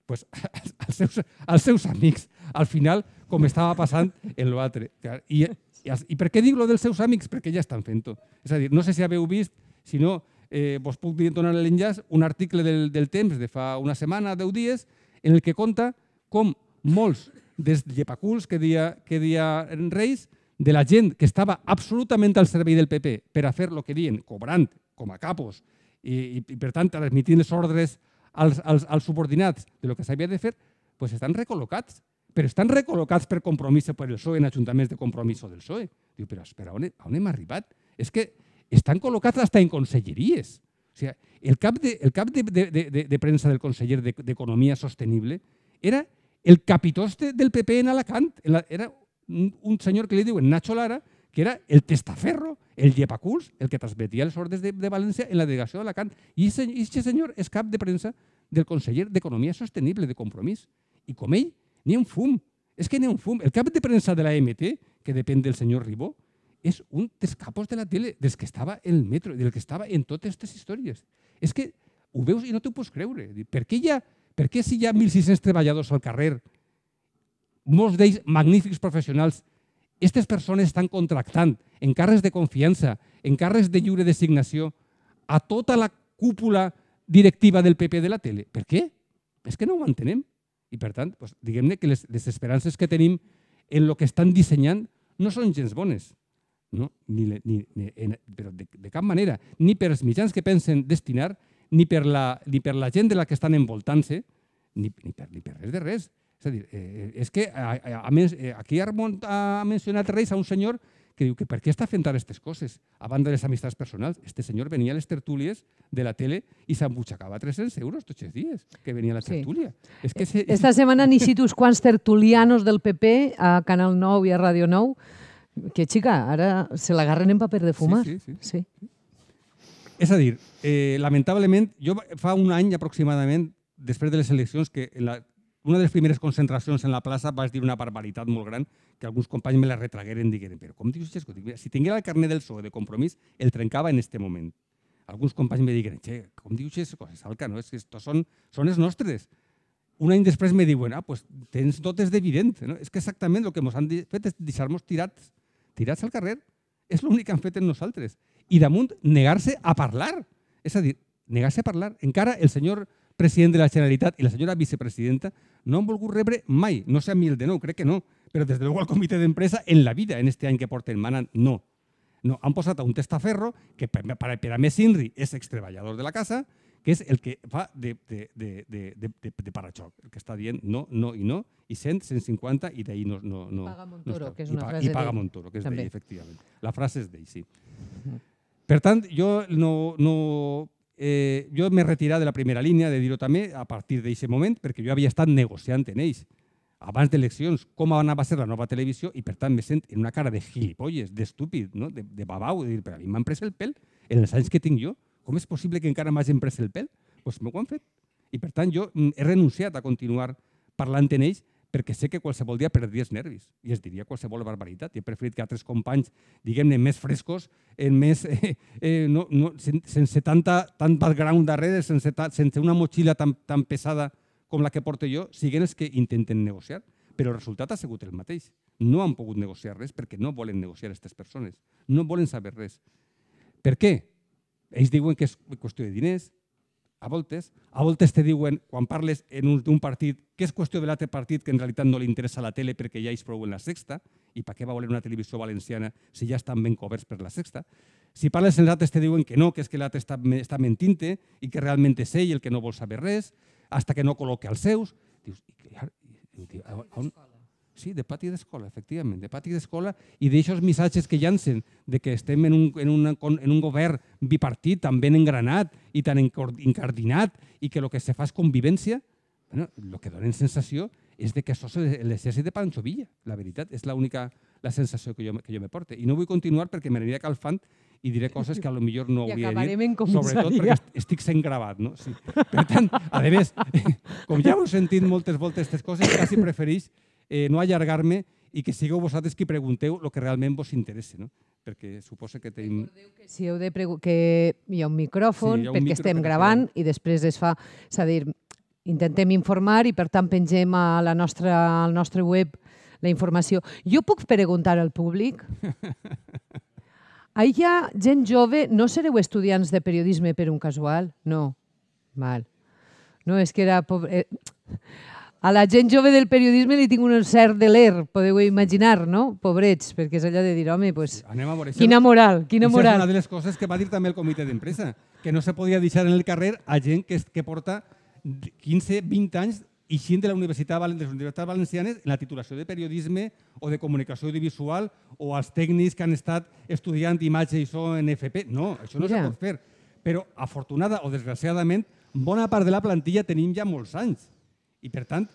pues, als, seus, als seus amics, al final, com estava passant en l'altre. I, i, I per què dic lo dels seus amics? Perquè ja estan fent-ho. És a dir, no sé si haveu vist, si no, eh, vos puc donar l'enllaç, un article del, del temps de fa una setmana, deu dies, en el que conta com molts dels llepaculs que dia, que dia en Reis de la gent que estava absolutament al servei del PP per a fer el que dien, cobrant com a capos i, i, i per tant transmitint les ordres als, als, als subordinats de lo que s'havia de fer, pues estan recol·locats. Però estan recol·locats per compromís per el PSOE en ajuntaments de compromís del PSOE. Diu, però espera, on, on hem arribat? És que estan col·locats hasta en conselleries. O sigui, el cap de, el cap de, de, de, de premsa del conseller d'Economia Sostenible era el capitoste del PP en Alacant. Era un, señor que le digo, Nacho Lara, que era el testaferro, el Yepaculs, el que transmitía el órdenes de, Valencia en la delegación de la Y y y señor es cap de prensa del consejero de Economía Sostenible de Compromís. Y con ni un fum. es que ni un fum. El cap de prensa de la MT, que depende del señor Ribó, es un tescapos de la tele, del que estaba en el metro, del que estaba en todas estas historias. Es que ho y no te puedes creure. ¿Por qué ya ha, per si ya ha 1.600 al carrer molts d'ells magnífics professionals. Aquestes persones estan contractant en càrrecs de confiança, en càrrecs de lliure designació, a tota la cúpula directiva del PP de la tele. Per què? És que no ho entenem. I per tant, doncs, diguem-ne que les, les esperances que tenim en el que estan dissenyant no són gens bones. No? Ni, ni, ni, però de, de cap manera. Ni per als mitjans que pensen destinar, ni per la, ni per la gent de la que estan envoltant-se, ni, ni, per, ni per res de res. És a dir, eh, eh, és que, a, a, a més, eh, aquí ha, ha mencionat Reis a un senyor que diu que per què està fent ara aquestes coses, a banda de les amistats personals. Este senyor venia a les tertúlies de la tele i s'embutxacava 300 euros tots els dies que venia a la tertúlia. Sí. És que se... Esta setmana n'hi cito uns quants tertulianos del PP a Canal 9 i a Ràdio 9 que, xica, ara se l'agarren en paper de fumar. Sí, sí, sí. sí. És a dir, eh, lamentablement, jo fa un any aproximadament, després de les eleccions, que en la una de les primeres concentracions en la plaça vas dir una barbaritat molt gran que alguns companys me la retragueren digueren, però com dius això? Si tinguera el carnet del PSOE de compromís, el trencava en este moment. Alguns companys me digueren, che, com dius això? Coses alca, no? És que estos són, són els nostres. Un any després me diuen, ah, pues tens dotes d'evident. No? És que exactament el que ens han fet és deixar-nos tirats, tirats al carrer. És l'únic que han fet en nosaltres. I damunt, negar-se a parlar. És a dir, negar-se a parlar. Encara el senyor president de la Generalitat i la senyora vicepresidenta no han volgut rebre mai, no sé a mi el de nou, crec que no, però des de l'ou al comitè d'empresa en la vida, en aquest any que porten manant, no. No, han posat un testaferro que per, per a més Inri és extreballador de la casa, que és el que fa de, de, de, de, de, de, de parachoc, el que està dient no, no i no, i 100, 150 i d'ahir no, no, no. Paga Montoro, no que és una I frase I paga Montoro, que és d'ell, efectivament. La frase és d'ell, sí. Per tant, jo no, no eh, jo me retirà de la primera línia, de dir-ho també, a partir d'aquest moment, perquè jo havia estat negociant en ells abans d'eleccions com anava a ser la nova televisió i per tant me sent en una cara de gilipolles, d'estúpid, no? de, de babau, de dir, però a mi m'han pres el pèl en els anys que tinc jo, com és possible que encara m'hagin pres el pèl? Doncs pues m'ho han fet. I per tant jo mm, he renunciat a continuar parlant en ells perquè sé que qualsevol dia perdria els nervis i es diria qualsevol barbaritat. I he preferit que altres companys, diguem-ne, més frescos, en més, eh, eh, no, no, sense tanta, tant background darrere, sense, ta, sense una motxilla tan, tan pesada com la que porto jo, siguen els que intenten negociar. Però el resultat ha sigut el mateix. No han pogut negociar res perquè no volen negociar aquestes persones. No volen saber res. Per què? Ells diuen que és qüestió de diners, a voltes. A voltes te diuen, quan parles en un partit, que és qüestió de l'altre partit que en realitat no li interessa la tele perquè ja és prou en la sexta, i per què va voler una televisió valenciana si ja estan ben coberts per la sexta? Si parles en l'altre te diuen que no, que és que l'altre està, està mentint i que realment és ell el que no vol saber res, hasta que no col·loque els seus. Dius, i, i, i, i, on, Sí, de pati d'escola, efectivament, de pati d'escola i d'aixòs missatges que llancen de que estem en un, en, una, en un govern bipartit tan ben engranat i tan encardinat i que el que se fa és convivència, bueno, el que donen sensació és de que això és l'exercici de Pancho Villa, la veritat, és l'única la sensació que jo, que jo me porte. I no vull continuar perquè me m'aniré calfant i diré coses que a lo millor no hauria dit, sobretot perquè estic sent gravat. No? Sí. Per tant, a més, com ja heu sentit moltes voltes aquestes coses, quasi preferís eh, no allargar-me i que sigueu vosaltres qui pregunteu el que realment vos interessa, no? perquè suposa que tenim... que si heu de que hi ha un micròfon, sí, un perquè micro estem que gravant i després es fa... És a dir, intentem informar i per tant pengem a la nostra, al nostre web la informació. Jo puc preguntar al públic? Hi ha gent jove, no sereu estudiants de periodisme per un casual? No. Val. No, és que era... Pobre... Eh, a la gent jove del periodisme li tinc un cert de l'er, podeu imaginar, no? Pobrets, perquè és allò de dir, home, pues, Anem a veure, quina moral, quina moral. és una de les coses que va dir també el comitè d'empresa, que no se podia deixar en el carrer a gent que, que porta 15, 20 anys i gent de la Universitat, de les Universitats Valencianes en la titulació de periodisme o de comunicació audiovisual o als tècnics que han estat estudiant imatge i so en FP. No, això no ja. pot fer. Però, afortunada o desgraciadament, bona part de la plantilla tenim ja molts anys. I per tant,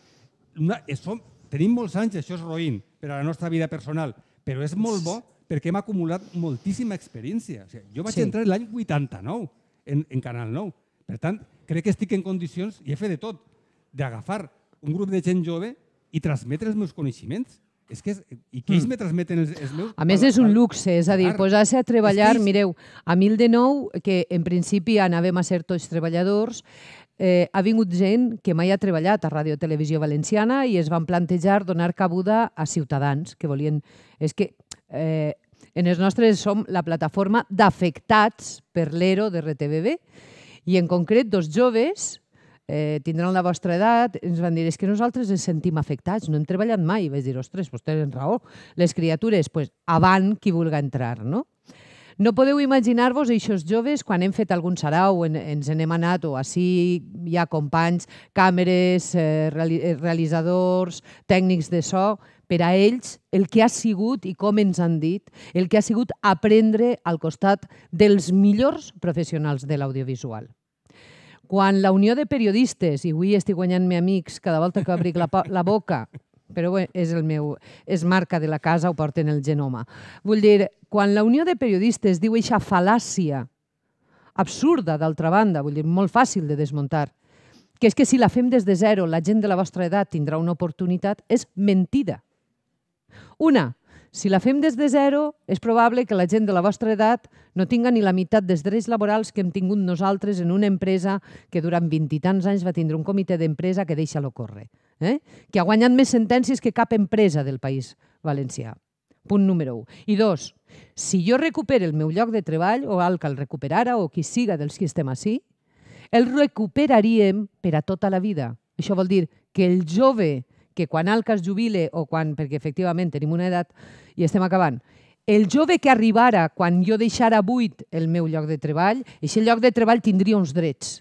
una, som, tenim molts anys, això és roïn per a la nostra vida personal, però és molt bo perquè hem acumulat moltíssima experiència. O sigui, jo vaig sí. entrar l'any 89 en, en Canal 9. Per tant, crec que estic en condicions, i he fet de tot, d'agafar un grup de gent jove i transmetre els meus coneixements. És que és, I que ells mm. me transmeten els, els meus... A més, és un luxe, és a dir, posar-se a treballar, mireu, a nou, que en principi anàvem a ser tots treballadors, eh, ha vingut gent que mai ha treballat a Ràdio Televisió Valenciana i es van plantejar donar cabuda a ciutadans que volien... És que eh, en els nostres som la plataforma d'afectats per l'ERO de RTBB i en concret dos joves eh, tindran la vostra edat, ens van dir, és que nosaltres ens sentim afectats, no hem treballat mai. I vaig dir, ostres, vostè tenen raó. Les criatures, pues, avant qui vulga entrar, no? No podeu imaginar-vos aixòs joves quan hem fet algun sarau, en, ens n'hem anat, o així hi ha companys, càmeres, eh, eh, realitzadors, tècnics de so, per a ells el que ha sigut, i com ens han dit, el que ha sigut aprendre al costat dels millors professionals de l'audiovisual. Quan la Unió de Periodistes, i avui estic guanyant-me amics cada volta que abric la, la boca, però bé, és el meu, és marca de la casa, ho porten el genoma. Vull dir, quan la Unió de Periodistes diu eixa fal·làcia absurda, d'altra banda, vull dir, molt fàcil de desmuntar, que és que si la fem des de zero, la gent de la vostra edat tindrà una oportunitat, és mentida. Una, si la fem des de zero, és probable que la gent de la vostra edat no tinga ni la meitat dels drets laborals que hem tingut nosaltres en una empresa que durant vint i tants anys va tindre un comitè d'empresa que deixa-lo córrer, eh? que ha guanyat més sentències que cap empresa del País Valencià. Punt número 1. I dos, si jo recupero el meu lloc de treball, o el que el recuperara, o qui siga dels que estem així, el recuperaríem per a tota la vida. Això vol dir que el jove que quan el que es jubile o quan, perquè efectivament tenim una edat i estem acabant, el jove que arribara quan jo deixara buit el meu lloc de treball, aquest lloc de treball tindria uns drets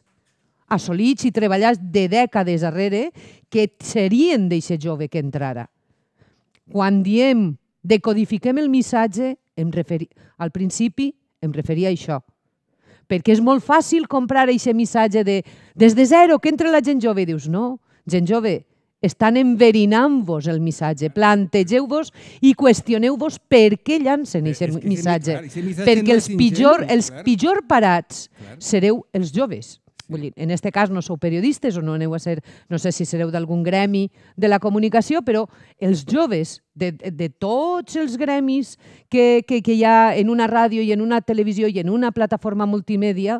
assolits i treballats de dècades darrere que serien d'aquest jove que entrara. Quan diem decodifiquem el missatge, em referi... al principi em referia a això. Perquè és molt fàcil comprar aquest missatge de des de zero, que entra la gent jove. I dius, no, gent jove, estan enverinant-vos el missatge. Plantegeu-vos i qüestioneu-vos per què llancen eh, aquest missatge. missatge. Perquè no els, pitjor, ingenu, els clar. pitjor parats clar. sereu els joves. Vull dir, en aquest cas no sou periodistes o no aneu a ser, no sé si sereu d'algun gremi de la comunicació, però els joves de, de tots els gremis que, que, que hi ha en una ràdio i en una televisió i en una plataforma multimèdia,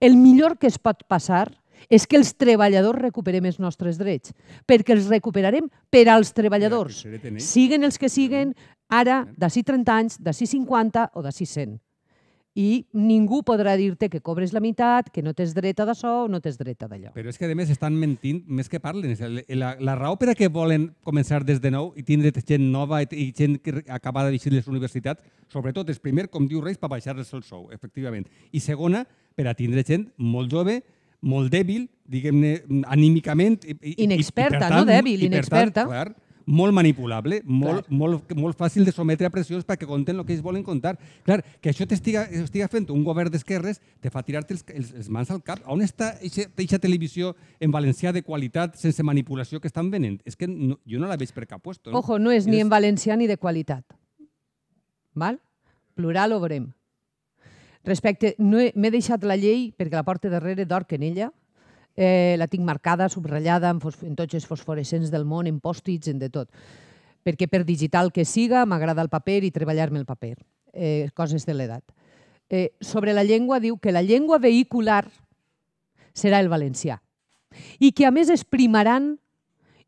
el millor que es pot passar és que els treballadors recuperem els nostres drets, perquè els recuperarem per als treballadors, eh? siguen els que siguen, ara, d'ací 30 anys, d'ací 50 o d'ací 100. I ningú podrà dir-te que cobres la meitat, que no tens dret a d'això o no tens dret a d'allò. Però és que, a més, estan mentint més que parlen. La, la raó per a què volen començar des de nou i tindre gent nova i gent que acaba de deixar les universitats, sobretot és, primer, com diu Reis, per baixar les el sou, efectivament. I segona, per a tindre gent molt jove molt dèbil, diguem-ne, anímicament. I, inexperta, i, i, tant, no dèbil, i, inexperta. Tant, clar, molt manipulable, molt, clar. molt, molt fàcil de sometre a pressions perquè conten el que ells volen contar. Clar, que això t'estiga fent un govern d'esquerres te fa tirar-te els, els, els mans al cap. On està aquesta televisió en valencià de qualitat sense manipulació que estan venent? És que no, jo no la veig per cap puesto. No? Eh? Ojo, no és ni en valencià ni de qualitat. Val? Plural obrem. Respecte, no m'he deixat la llei perquè la porta darrere d'or ella, eh, la tinc marcada, subratllada, en, en tots els fosforescents del món, en pòstits, en de tot. Perquè per digital que siga, m'agrada el paper i treballar-me el paper. Eh, coses de l'edat. Eh, sobre la llengua, diu que la llengua vehicular serà el valencià i que a més es primaran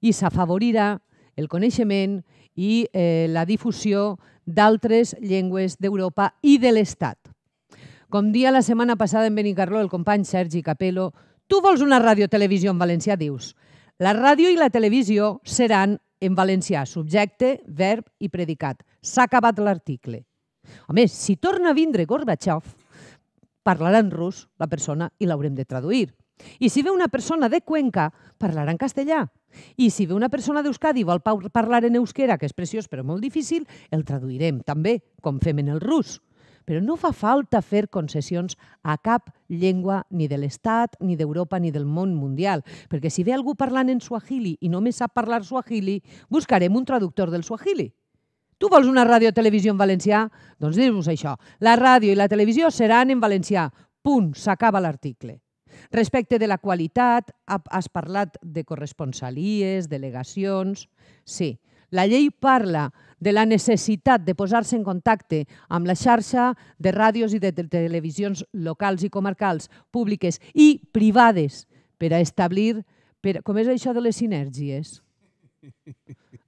i s'afavorirà el coneixement i eh, la difusió d'altres llengües d'Europa i de l'Estat. Com dia la setmana passada en Benicarló el company Sergi Capello, tu vols una ràdio-televisió en valencià, dius. La ràdio i la televisió seran en valencià, subjecte, verb i predicat. S'ha acabat l'article. A més, si torna a vindre Gorbachev, parlarà en rus la persona i l'haurem de traduir. I si ve una persona de Cuenca, parlarà en castellà. I si ve una persona d'Euskadi i vol parlar en euskera, que és preciós però molt difícil, el traduirem també, com fem en el rus però no fa falta fer concessions a cap llengua ni de l'Estat, ni d'Europa, ni del món mundial, perquè si ve algú parlant en suahili i només sap parlar suahili, buscarem un traductor del suahili. Tu vols una ràdio o televisió en valencià? Doncs dius això. La ràdio i la televisió seran en valencià. Punt. S'acaba l'article. Respecte de la qualitat, has parlat de corresponsalies, delegacions... Sí, la llei parla de la necessitat de posar-se en contacte amb la xarxa de ràdios i de televisions locals i comarcals, públiques i privades, per a establir... Per, com és això de les sinergies?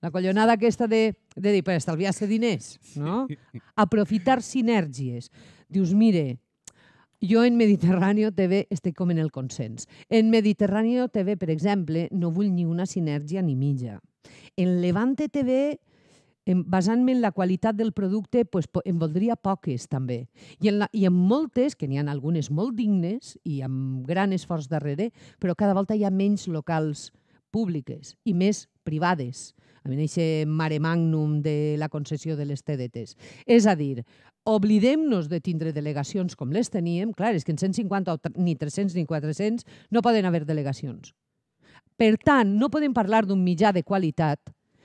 La collonada aquesta de, de dir, per estalviar-se diners, no? Aprofitar sinergies. Dius, mire, jo en Mediterrània TV estic com en el consens. En Mediterrània TV, per exemple, no vull ni una sinergia ni mitja. En Levante TV basant-me en la qualitat del producte, doncs, en voldria poques també. I en, la, i en moltes, que n'hi ha algunes molt dignes i amb gran esforç darrere, però cada volta hi ha menys locals públiques i més privades. A mi eixe mare magnum de la concessió de les TDTs. És a dir, oblidem-nos de tindre delegacions com les teníem. Clar, és que en 150 ni 300 ni 400 no poden haver delegacions. Per tant, no podem parlar d'un mitjà de qualitat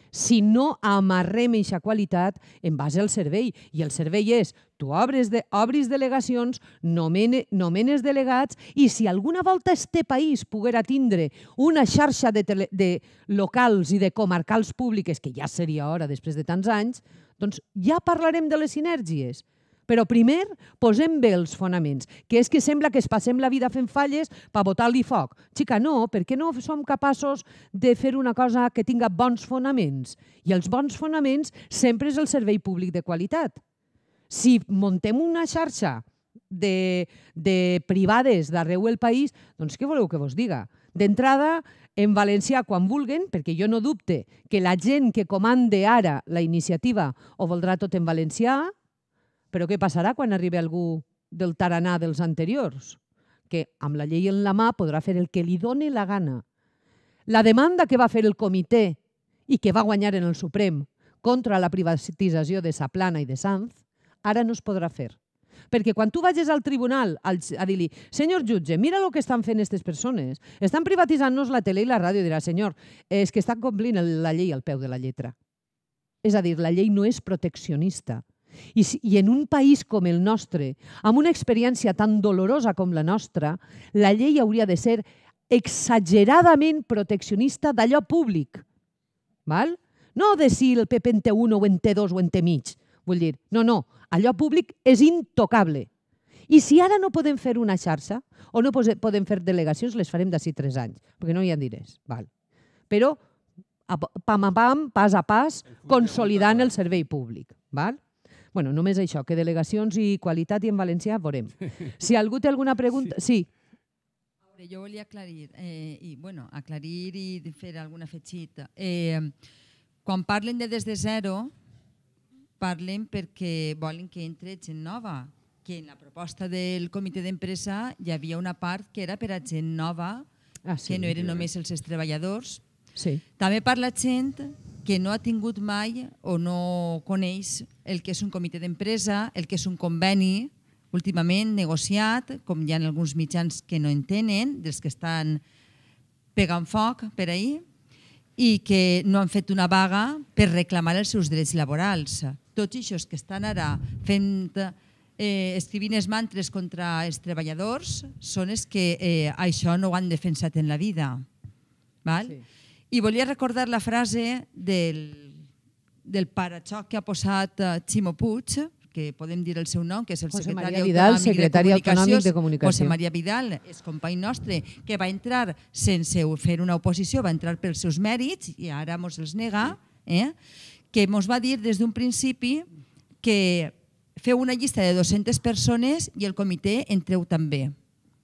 si no amarrem aquesta qualitat en base al servei. I el servei és, tu obres de, obris delegacions, nomene, nomenes delegats, i si alguna volta este país poguera tindre una xarxa de, tele, de locals i de comarcals públiques, que ja seria hora després de tants anys, doncs ja parlarem de les sinergies. Però primer posem bé els fonaments, que és que sembla que es passem la vida fent falles per botar-li foc. Xica, no, perquè no som capaços de fer una cosa que tinga bons fonaments? I els bons fonaments sempre és el servei públic de qualitat. Si montem una xarxa de, de privades d'arreu del país, doncs què voleu que vos diga? D'entrada, en valencià quan vulguen, perquè jo no dubte que la gent que comande ara la iniciativa ho voldrà tot en valencià, però què passarà quan arribi algú del taranà dels anteriors? Que amb la llei en la mà podrà fer el que li doni la gana. La demanda que va fer el comitè i que va guanyar en el Suprem contra la privatització de Saplana i de Sanz, ara no es podrà fer. Perquè quan tu vagis al tribunal a dir-li senyor jutge, mira el que estan fent aquestes persones, estan privatitzant-nos la tele i la ràdio, dirà senyor, és que estan complint la llei al peu de la lletra. És a dir, la llei no és proteccionista, i, I en un país com el nostre, amb una experiència tan dolorosa com la nostra, la llei hauria de ser exageradament proteccionista d'allò públic. Val? No de si el PP en té un o en té dos o en té mig. Vull dir, no, no, allò públic és intocable. I si ara no podem fer una xarxa o no podem fer delegacions, les farem d'ací tres anys, perquè no hi ha diners. Val. Però, pam a pam, pas a pas, consolidant el servei públic. Val? Bueno, només això, que delegacions i qualitat i en valencià veurem. Si algú té alguna pregunta... Sí. sí. Veure, jo volia aclarir, eh, i, bueno, aclarir i fer alguna fetxita. Eh, quan parlen de des de zero, parlen perquè volen que entre gent nova, que en la proposta del comitè d'empresa hi havia una part que era per a gent nova, ah, sí, que no eren només els treballadors. Sí. També parla gent que no ha tingut mai o no coneix el que és un comitè d'empresa, el que és un conveni últimament negociat, com hi ha alguns mitjans que no entenen, dels que estan pegant foc per ahir, i que no han fet una vaga per reclamar els seus drets laborals. Tots això que estan ara fent, eh, escrivint els mantres contra els treballadors són els que eh, això no ho han defensat en la vida. Val? Sí. I volia recordar la frase del, del parachoc que ha posat eh, Ximo Puig, que podem dir el seu nom, que és el José secretari, Maria Vidal, secretari de autonòmic de comunicació. José Maria Vidal, és company nostre, que va entrar sense fer una oposició, va entrar pels seus mèrits i ara mos els nega, eh? que mos va dir des d'un principi que feu una llista de 200 persones i el comitè entreu també.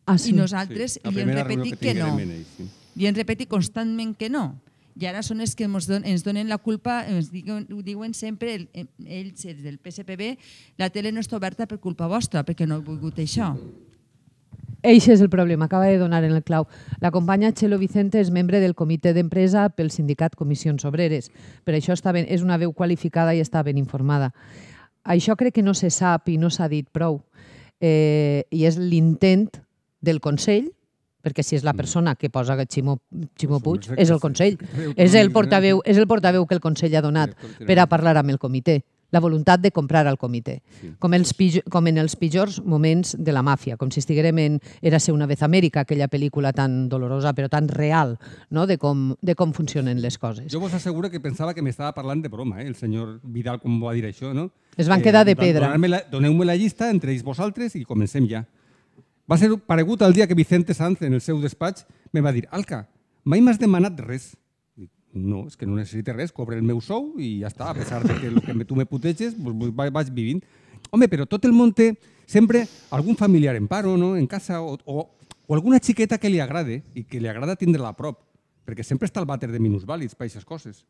Ah, sí? I nosaltres sí, li hem repetit que, que no. sí i ens repeti constantment que no. I ara són els que ens donen, la culpa, ens diuen, ho diuen sempre ells, del PSPB, la tele no està oberta per culpa vostra, perquè no heu volgut això. Eix és el problema, acaba de donar en el clau. La companya Txelo Vicente és membre del comitè d'empresa pel sindicat Comissions Obreres. Per això està ben, és una veu qualificada i està ben informada. Això crec que no se sap i no s'ha dit prou. Eh, I és l'intent del Consell perquè si és la mm. persona que posa Ximo, Ximo Puig, és el Consell. És el, portaveu, és el portaveu que el Consell ha donat per a parlar amb el comitè la voluntat de comprar al comitè, com, els com en els pitjors moments de la màfia, com si estiguérem en Era ser una vez Amèrica, aquella pel·lícula tan dolorosa però tan real no? de, com, de com funcionen les coses. Jo vos asseguro que pensava que m'estava parlant de broma, eh? el senyor Vidal, com va dir això, no? Es van quedar eh, de pedra. Doneu-me la, la llista entre ells vosaltres i comencem ja. Va ser paregut el dia que Vicente Sanz, en el seu despatx, me va dir «Alca, mai m'has demanat res». Dic, no, és que no necessite res, cobre el meu sou i ja està, a pesar de que, que tu me puteges, pues, vaig vivint. Home, però tot el món té sempre algun familiar en paro, no? en casa, o, o, o alguna xiqueta que li agrade i que li agrada tindre-la a prop, perquè sempre està el vàter de minusvàlids per aquestes coses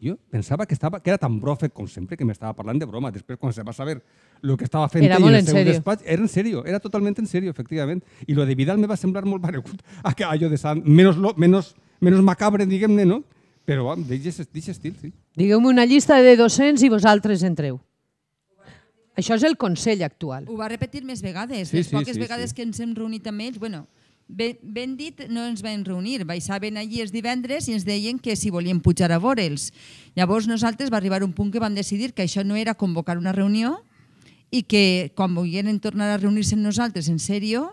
jo pensava que, estava, que era tan profe com sempre, que m'estava parlant de broma. Després, quan se va saber el que estava fent era ell en el seu serio. despatx, era en sèrio, era totalment en sèrio, efectivament. I lo de Vidal me va semblar molt paregut a allò ah, ah, de Sant, menos, lo, menos, menos macabre, diguem-ne, no? Però ah, d'aquest estil, sí. Digueu-me una llista de 200 i vosaltres entreu. Això és el Consell actual. Ho va repetir més vegades. Sí, les sí, poques sí, vegades sí. que ens hem reunit amb ells, bueno, Ben, dit, no ens vam reunir. Baixaven allí els divendres i ens deien que si volien pujar a vore'ls. Llavors nosaltres va arribar un punt que vam decidir que això no era convocar una reunió i que quan volien tornar a reunir-se amb nosaltres en sèrio,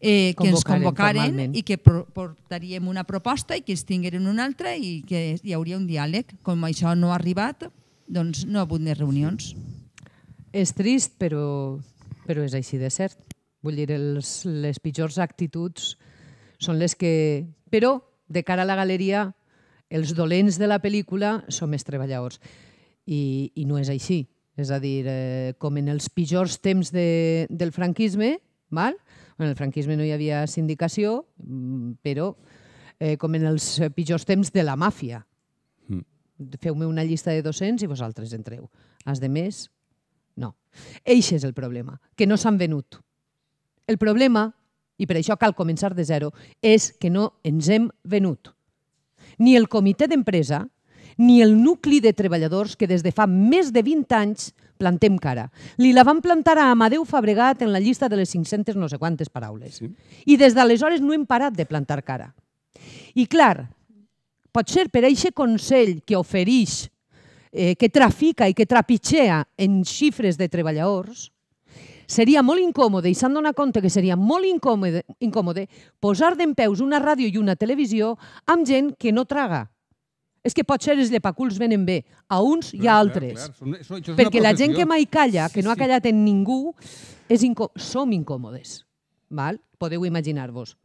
eh, que ens convocaren i que portaríem una proposta i que ens tingueren una altra i que hi hauria un diàleg. Com això no ha arribat, doncs no ha hagut més reunions. És trist, però, però és així de cert. Vull dir, els, les pitjors actituds són les que... Però, de cara a la galeria, els dolents de la pel·lícula són més treballadors. I, i no és així. És a dir, eh, com en els pitjors temps de, del franquisme, val? en el franquisme no hi havia sindicació, mm, però eh, com en els pitjors temps de la màfia. Mm. Feu-me una llista de 200 i vosaltres entreu. Els de més, no. Eix és el problema, que no s'han venut. El problema, i per això cal començar de zero, és que no ens hem venut. Ni el comitè d'empresa, ni el nucli de treballadors que des de fa més de 20 anys plantem cara. Li la van plantar a Amadeu Fabregat en la llista de les 500 no sé quantes paraules. Sí. I des d'aleshores no hem parat de plantar cara. I clar, pot ser per aquest consell que ofereix, eh, que trafica i que trepitgea en xifres de treballadors, Seria molt incòmode, i s'han donat compte que seria molt incòmode, incòmode posar d'en peus una ràdio i una televisió amb gent que no traga. És que potser els llepaculs venen bé a uns clar, i a altres. Clar, clar. Són, això, això Perquè la gent que mai calla, que sí, no ha callat en ningú, és incò... som incòmodes. Val? Podeu imaginar-vos.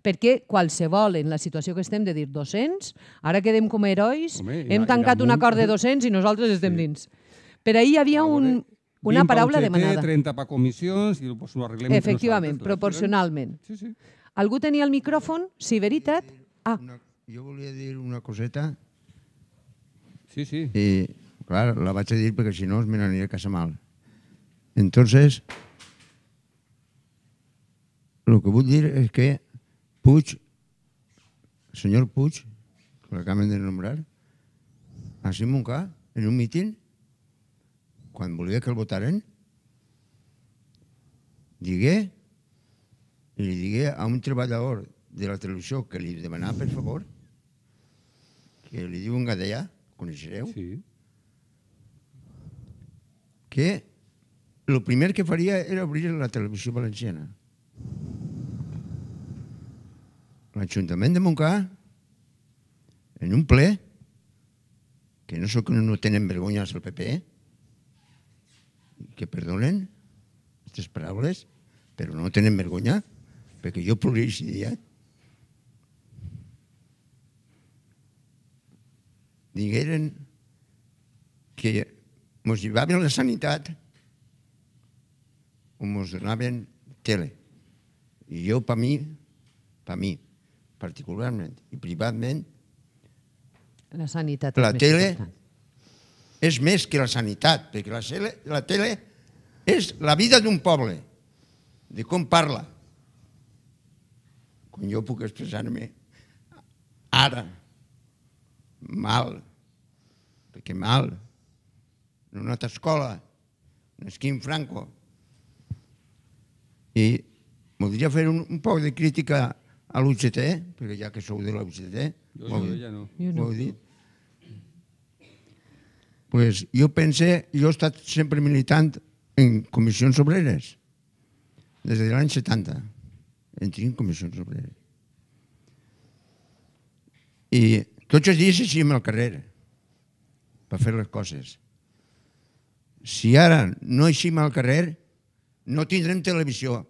Perquè qualsevol, en la situació que estem de dir 200, ara quedem com a herois, Home, hem tancat un acord de 200 i nosaltres estem sí. dins. Per ahir hi havia un, una paraula UGT, demanada. 30 per comissions i doncs, ho arreglem Efectivament, eh? proporcionalment. Sí, sí. Algú tenia el micròfon? Sí, veritat? Eh, ah. Una, jo volia dir una coseta. Sí, sí. I, clar, la vaig a dir perquè si no es me n'aniré a casa mal. Entonces, lo que vull dir és que Puig, el senyor Puig, que l'acaben de nombrar, a Simon en un mitin, quan volia que el votaren, digué, i li digué a un treballador de la televisió que li demanava, per favor, que li diu un gadellà, coneixereu, sí. que el primer que faria era obrir la televisió valenciana. L'Ajuntament de Montcà, en un ple, que no sóc que no tenen vergonya el PP, eh? que perdonen aquestes paraules, però no tenen vergonya, perquè jo podria ser ja. Digueren que ens llevaven la sanitat o ens donaven tele. I jo, per mi, per mi, particularment i privatment, la sanitat la tele important és més que la sanitat, perquè la tele, la tele és la vida d'un poble, de com parla. Quan jo puc expressar-me ara, mal, perquè mal, en una altra escola, en nasquim Franco, i voldria fer un, un poc de crítica a l'UGT, perquè ja que sou de l'UGT, jo, jo, ja no. Ho heu dit? pues, jo pensé, jo he estat sempre militant en comissions obreres, des de l'any 70, en tinc comissions obreres. I tots els dies així al carrer per fer les coses. Si ara no eixim al carrer, no tindrem televisió.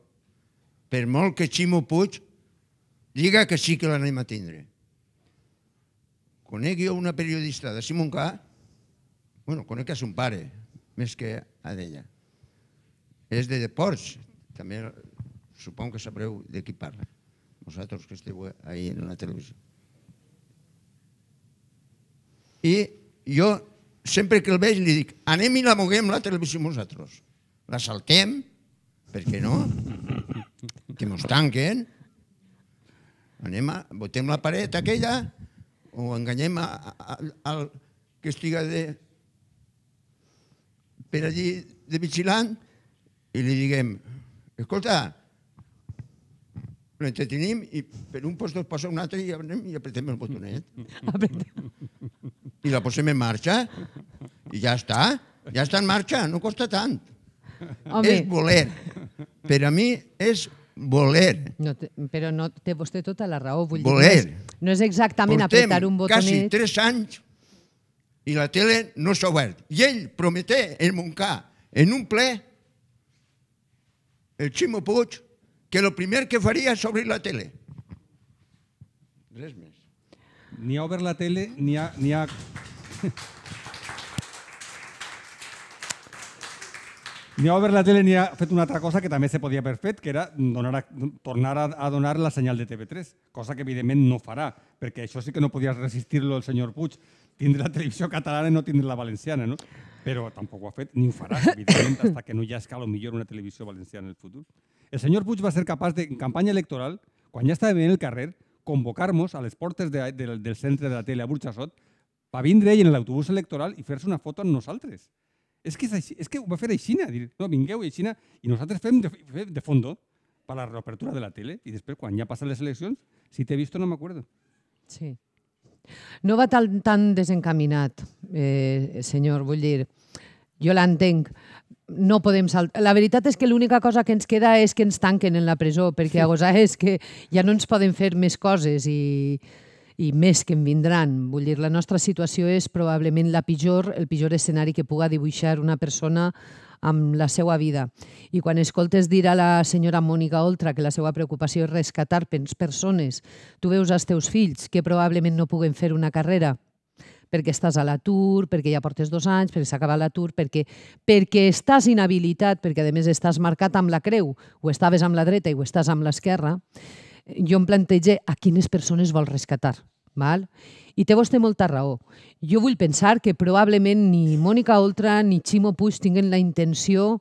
Per molt que Ximo Puig diga que sí que l'anem a tindre. Conec jo una periodista de Simoncar Bueno, conec a son pare, més que a d'ella. És de Deports, també supongo que sabreu de qui parla, vosaltres que esteu ahí en la televisió. I jo, sempre que el veig, li dic, anem i la moguem la televisió nosaltres. La saltem, perquè no, que mos tanquen, anem a, botem la paret aquella o enganyem a, a, a, al que estiga de, per allí de vigilant i li diguem, escolta, l'entretenim i per un post passa un altre i anem i apretem el botonet. I la posem en marxa i ja està. Ja està en marxa, no costa tant. Home. És voler. Per a mi és voler. No te, però no té vostè tota la raó. Vull voler. Dir, no és, no és exactament Portem apretar un botonet. quasi tres anys i la tele no s'ha obert. I ell prometé en Montcà, en un ple, el Ximo Puig, que el primer que faria és obrir la tele. Res més. Ni ha obert la tele, ni ha... Ni ha... Ni ha obert la tele ni ha fet una altra cosa que també se podia haver fet, que era donar a, tornar a, a donar la senyal de TV3, cosa que evidentment no farà, perquè això sí que no podia resistir-lo el senyor Puig tindre la televisió catalana i no tindre la valenciana, no? Però tampoc ho ha fet, ni ho farà, evidentment, fins que no hi hagi a millor una televisió valenciana en el futur. El senyor Puig va ser capaç de, en campanya electoral, quan ja estava en el carrer, convocar-nos a les portes de, de, del centre de la tele a Burxassot va vindre ell en l'autobús electoral i fer-se una foto amb nosaltres. És que, és, així, és que ho va fer a dir, no, vingueu a i nosaltres fem de, fem de fondo per la reapertura de la tele, i després, quan ja passen les eleccions, si t'he vist no m'acuerdo. Sí. No va tan, tan desencaminat, eh, senyor, vull dir, jo l'entenc, no podem salt... La veritat és que l'única cosa que ens queda és que ens tanquen en la presó, perquè sí. a gosar és que ja no ens poden fer més coses i, i més que en vindran. Vull dir, la nostra situació és probablement la pitjor, el pitjor escenari que puga dibuixar una persona amb la seva vida. I quan escoltes dir a la senyora Mònica Oltra que la seva preocupació és rescatar persones, tu veus els teus fills que probablement no puguen fer una carrera perquè estàs a l'atur, perquè ja portes dos anys, perquè s'ha acabat l'atur, perquè, perquè estàs inhabilitat, perquè a més estàs marcat amb la creu, o estaves amb la dreta i ho estàs amb l'esquerra, jo em plantejo a quines persones vol rescatar Val? I té vostè molta raó. Jo vull pensar que probablement ni Mònica Oltra ni Ximo Puig tinguen la intenció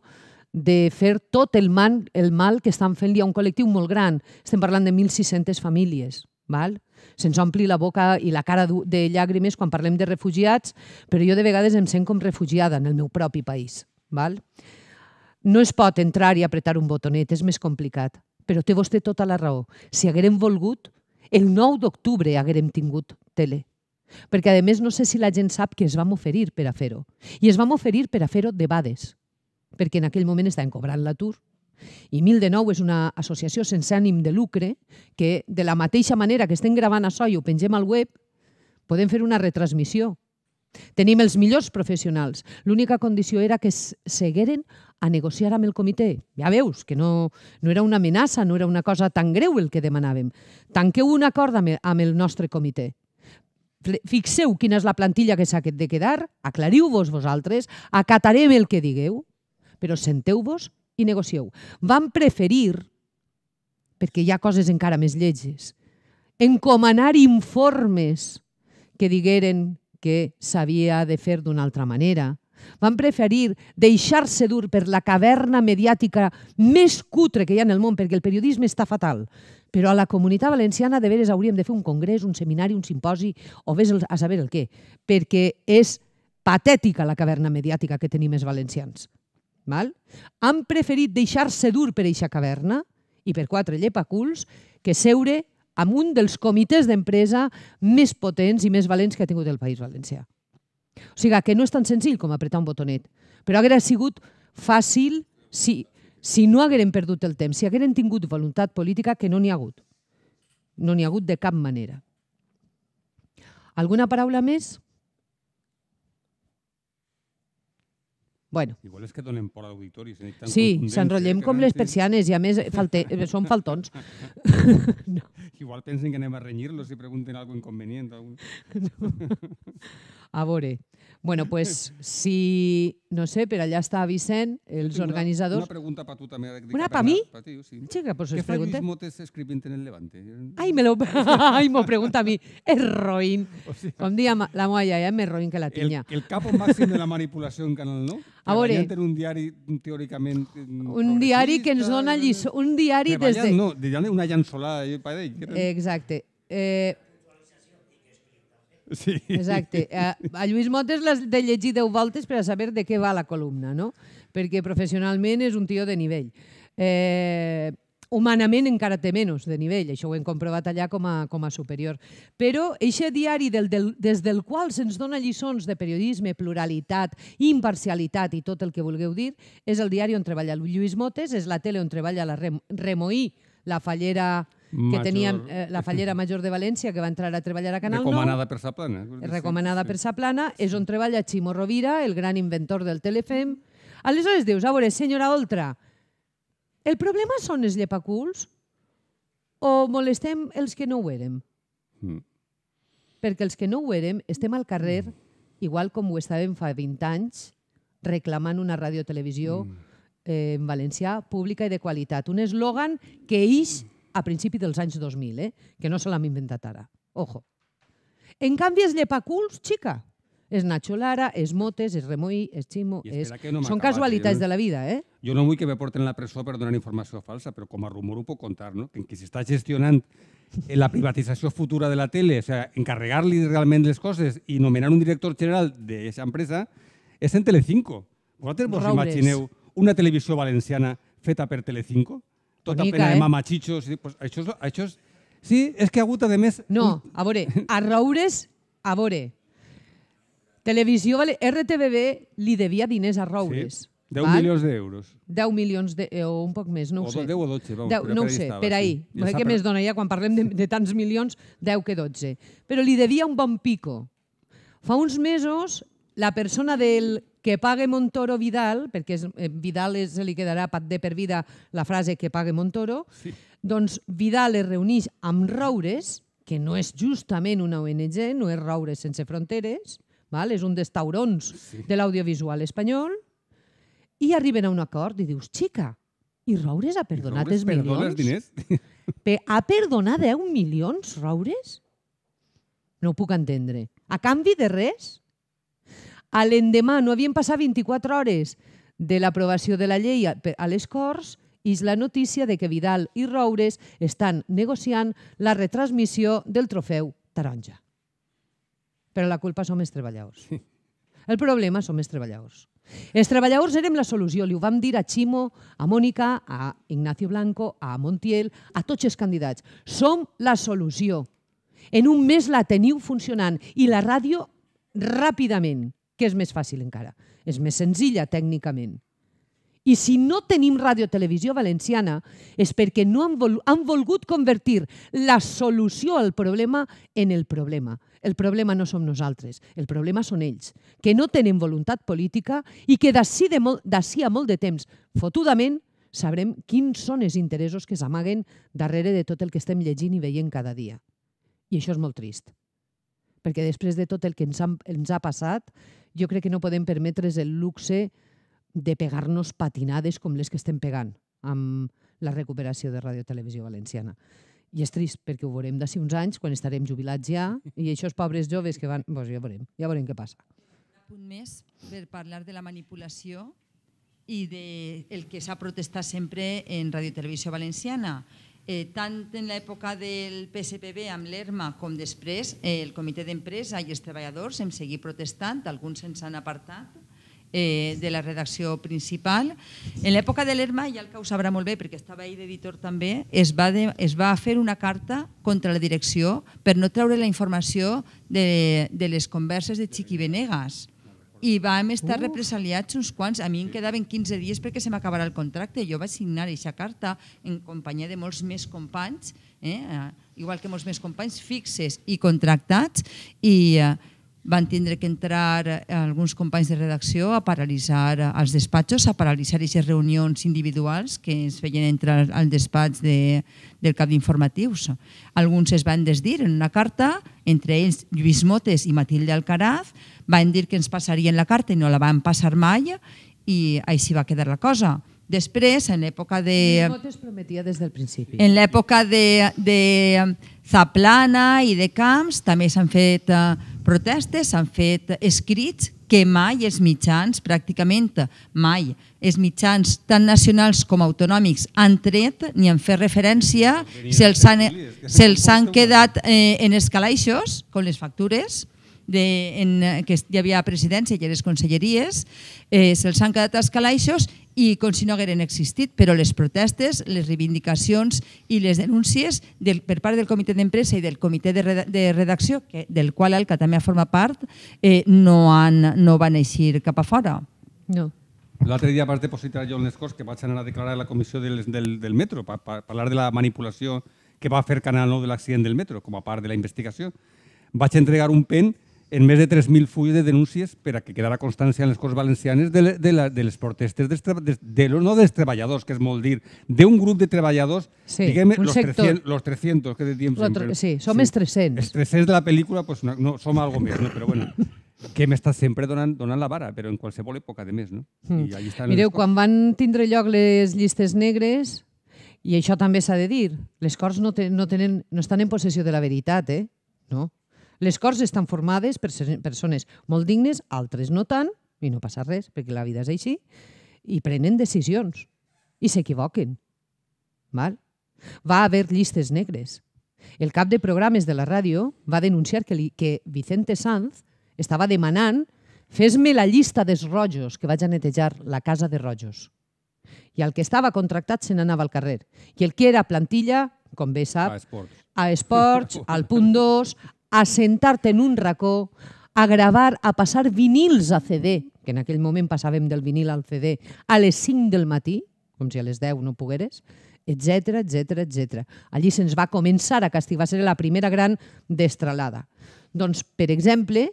de fer tot el mal, el mal que estan fent-li a un col·lectiu molt gran. Estem parlant de 1.600 famílies. Val? Se'ns ompli la boca i la cara de llàgrimes quan parlem de refugiats, però jo de vegades em sent com refugiada en el meu propi país. Val? No es pot entrar i apretar un botonet, és més complicat. Però té vostè tota la raó. Si haguerem volgut, el 9 d'octubre haguérem tingut tele. Perquè, a més, no sé si la gent sap que es vam oferir per a fer-ho. I es vam oferir per a fer-ho debades, perquè en aquell moment estàvem cobrant l'atur. I Mil de Nou és una associació sense ànim de lucre que, de la mateixa manera que estem gravant això i ho pengem al web, podem fer una retransmissió Tenim els millors professionals. L'única condició era que segueren a negociar amb el comitè. Ja veus que no, no era una amenaça, no era una cosa tan greu el que demanàvem. Tanqueu un acord amb el nostre comitè. Fixeu quina és la plantilla que s'ha de quedar, aclariu-vos vosaltres, acatarem el que digueu, però senteu-vos i negocieu. Van preferir, perquè hi ha coses encara més lletges, encomanar informes que digueren que s'havia de fer d'una altra manera. Van preferir deixar-se dur per la caverna mediàtica més cutre que hi ha en el món, perquè el periodisme està fatal. Però a la comunitat valenciana de veres hauríem de fer un congrés, un seminari, un simposi, o vés a saber el què, perquè és patètica la caverna mediàtica que tenim els valencians. Val? Han preferit deixar-se dur per aquesta caverna i per quatre llepaculs que seure amb un dels comitès d'empresa més potents i més valents que ha tingut el País Valencià. O sigui que no és tan senzill com apretar un botonet, però hauria sigut fàcil si, si no hagueren perdut el temps, si hagueren tingut voluntat política que no n'hi ha hagut. No n'hi ha hagut de cap manera. Alguna paraula més? Bueno. Igual és que donem por a l'auditori. Sí, s'enrotllem com les persianes i a més falte... Eh, són faltons. no. Igual pensen que anem a renyir-los i pregunten alguna inconvenient. Algun... no. A veure, Bueno, pues, si, no sé, per allà està Vicent, els una, organitzadors... Una pregunta per tu també. Una per mi? sí. Chica, pues ¿Qué fai pregunte? mismo Motes escrivint en el Levante? Ai, me lo, ai, me pregunta a mi. És roïn. O sea, Com dia la meva iaia, és més roïn que la tinya. El, el capo màxim de la manipulació en Canal no? A veure... en un diari teòricament... Mm, un diari que ens dona lliçó. Un diari des de... No, una llençolada. Per Exacte. Eh, Sí. Exacte. Eh, a Lluís Motes l'has de llegir deu voltes per a saber de què va la columna, no? Perquè professionalment és un tio de nivell. Eh, humanament encara té menys de nivell, això ho hem comprovat allà com a, com a superior. Però aquest diari del, del, des del qual se'ns dona lliçons de periodisme, pluralitat, imparcialitat i tot el que vulgueu dir, és el diari on treballa Lluís Motes, és la tele on treballa la Rem, Remoí, la fallera major... que eh, la fallera major de València, que va entrar a treballar a Canal Recomanada 9. Recomanada per sa plana. Recomanada sí. per sa plana. És on treballa Ximo Rovira, el gran inventor del telefem. Aleshores dius, a veure, senyora Oltra, el problema són els llepaculs o molestem els que no ho érem? Mm. Perquè els que no ho érem estem al carrer, mm. igual com ho estàvem fa 20 anys, reclamant una radiotelevisió mm. eh, en valencià pública i de qualitat. Un eslògan que ix a principi dels anys 2000, eh? que no se l'hem inventat ara. Ojo. En canvi, és llepaculs, xica. És Nacho Lara, és Motes, és Remoí, és Ximo... És... No Són casualitats eh? de la vida, eh? Jo no vull que me porten a la presó per donar informació falsa, però com a rumor ho puc contar, no? Que en qui s'està gestionant eh, la privatització futura de la tele, o sigui, sea, encarregar-li realment les coses i nomenar un director general d'aquesta empresa, és en Telecinco. Vosaltres vos Roures. imagineu una televisió valenciana feta per Telecinco? tota Bonica, pena eh? de mamachichos. Pues, això, és, això és... Sí, és que ha hagut, a més... No, a veure, a Roures, a veure. Televisió, vale, RTBB li devia diners a Roures. Sí. 10 val? milions d'euros. 10 milions de, eh, o un poc més, no ho o sé. 10 o 12, vamos, 10, no ho sé, per ahir. Sí. Ja què més dona ja quan parlem de, de tants milions? 10 que 12. Però li devia un bon pico. Fa uns mesos, la persona del que pague Montoro Vidal, perquè és, eh, Vidal és, se li quedarà pat de per vida la frase que pague Montoro, sí. doncs Vidal es reuneix amb Roures, que no és justament una ONG, no és Roures sense fronteres, val? és un dels taurons sí. de l'audiovisual espanyol, i arriben a un acord i dius, xica, i Roures ha perdonat Roures els milions? Diners? Pe ha perdonat 10 milions, Roures? No ho puc entendre. A canvi de res? a l'endemà, no havien passat 24 hores de l'aprovació de la llei a les Corts, és la notícia de que Vidal i Roures estan negociant la retransmissió del trofeu taronja. Però la culpa som els treballadors. El problema som els treballadors. Els treballadors érem la solució, li ho vam dir a Ximo, a Mònica, a Ignacio Blanco, a Montiel, a tots els candidats. Som la solució. En un mes la teniu funcionant i la ràdio ràpidament que és més fàcil encara. És més senzilla tècnicament. I si no tenim televisió valenciana és perquè no han, vol han volgut convertir la solució al problema en el problema. El problema no som nosaltres, el problema són ells, que no tenen voluntat política i que d'ací a molt de temps, fotudament, sabrem quins són els interessos que s'amaguen darrere de tot el que estem llegint i veient cada dia. I això és molt trist, perquè després de tot el que ens, han, ens ha passat, jo crec que no podem permetre's el luxe de pegar-nos patinades com les que estem pegant amb la recuperació de Ràdio Televisió Valenciana. I és trist, perquè ho veurem d'ací uns anys, quan estarem jubilats ja, i això pobres joves que van... Pues doncs ja veurem, ja veurem què passa. Un punt més per parlar de la manipulació i de el que s'ha protestat sempre en Radio Televisió Valenciana Eh, tant en l'època del PSPB amb l'ERMA com després, eh, el comitè d'empresa i els treballadors hem seguit protestant, alguns ens han apartat eh, de la redacció principal. En l'època de l'ERMA, ja el que ho sabrà molt bé perquè estava ahir d'editor també, es va, de, es va fer una carta contra la direcció per no treure la informació de, de les converses de Chiqui Venegas i vam estar uh. represaliats uns quants. A mi em quedaven 15 dies perquè se m'acabarà el contracte. Jo vaig signar aquesta carta en companyia de molts més companys, eh? Ah, igual que molts més companys fixes i contractats, i eh, van tindre que entrar eh, alguns companys de redacció a paralitzar eh, els despatxos, a paralitzar aquestes reunions individuals que es feien entrar al despatx de, del cap d'informatius. Alguns es van desdir en una carta, entre ells Lluís Motes i Matilde Alcaraz, van dir que ens passarien la carta i no la van passar mai i així va quedar la cosa. Després, en l'època de... Tot t'es prometia des del principi. En l'època de, de Zaplana i de Camps també s'han fet eh, protestes, s'han fet escrits que mai els mitjans, pràcticament mai, els mitjans tant nacionals com autonòmics han tret ni han fet referència, se'ls han, se han quedat eh, en escalaixos, com les factures, de, en, eh, que hi havia presidència i les conselleries, eh, se'ls han quedat als calaixos i com si no hagueren existit, però les protestes, les reivindicacions i les denúncies del, per part del comitè d'empresa i del comitè de, de redacció, que, del qual que també forma part, eh, no, han, no van eixir cap a fora. No. L'altre dia vas depositar jo les coses que vaig anar a declarar a la comissió del, del, del metro, per pa, pa, parlar de la manipulació que va fer Canal 9 de l'accident del metro, com a part de la investigació. Vaig entregar un pen en més de 3.000 fulls de denúncies per a que quedara constància en les Corts Valencianes de, de, la, de les protestes dels, de, de, no dels treballadors, que és molt dir, d'un grup de treballadors, sí, diguem, los, sector, 300, los 300 que dèiem sempre. Sí, som sí, els 300. Els 300 de la pel·lícula, pues, no, no som algo més, no? però bueno, que m'està sempre donant, donant la vara, però en qualsevol època, de més. No? Mm. I estan Mireu, quan van tindre lloc les llistes negres, i això també s'ha de dir, les Corts no, te, no, tenen, no estan en possessió de la veritat, eh? No? Les Corts estan formades per persones molt dignes, altres no tant, i no passa res, perquè la vida és així, i prenen decisions i s'equivoquen. Val? Va haver llistes negres. El cap de programes de la ràdio va denunciar que, li, que Vicente Sanz estava demanant fes-me la llista dels rojos que vaig a netejar la casa de rojos. I el que estava contractat se n'anava al carrer. I el que era plantilla, com bé sap, a esports, a esports al punt 2, a sentar-te en un racó, a gravar, a passar vinils a CD, que en aquell moment passàvem del vinil al CD, a les 5 del matí, com si a les 10 no pogueres, etc etc etc. Allí se'ns va començar a castigar, ser la primera gran destralada. Doncs, per exemple,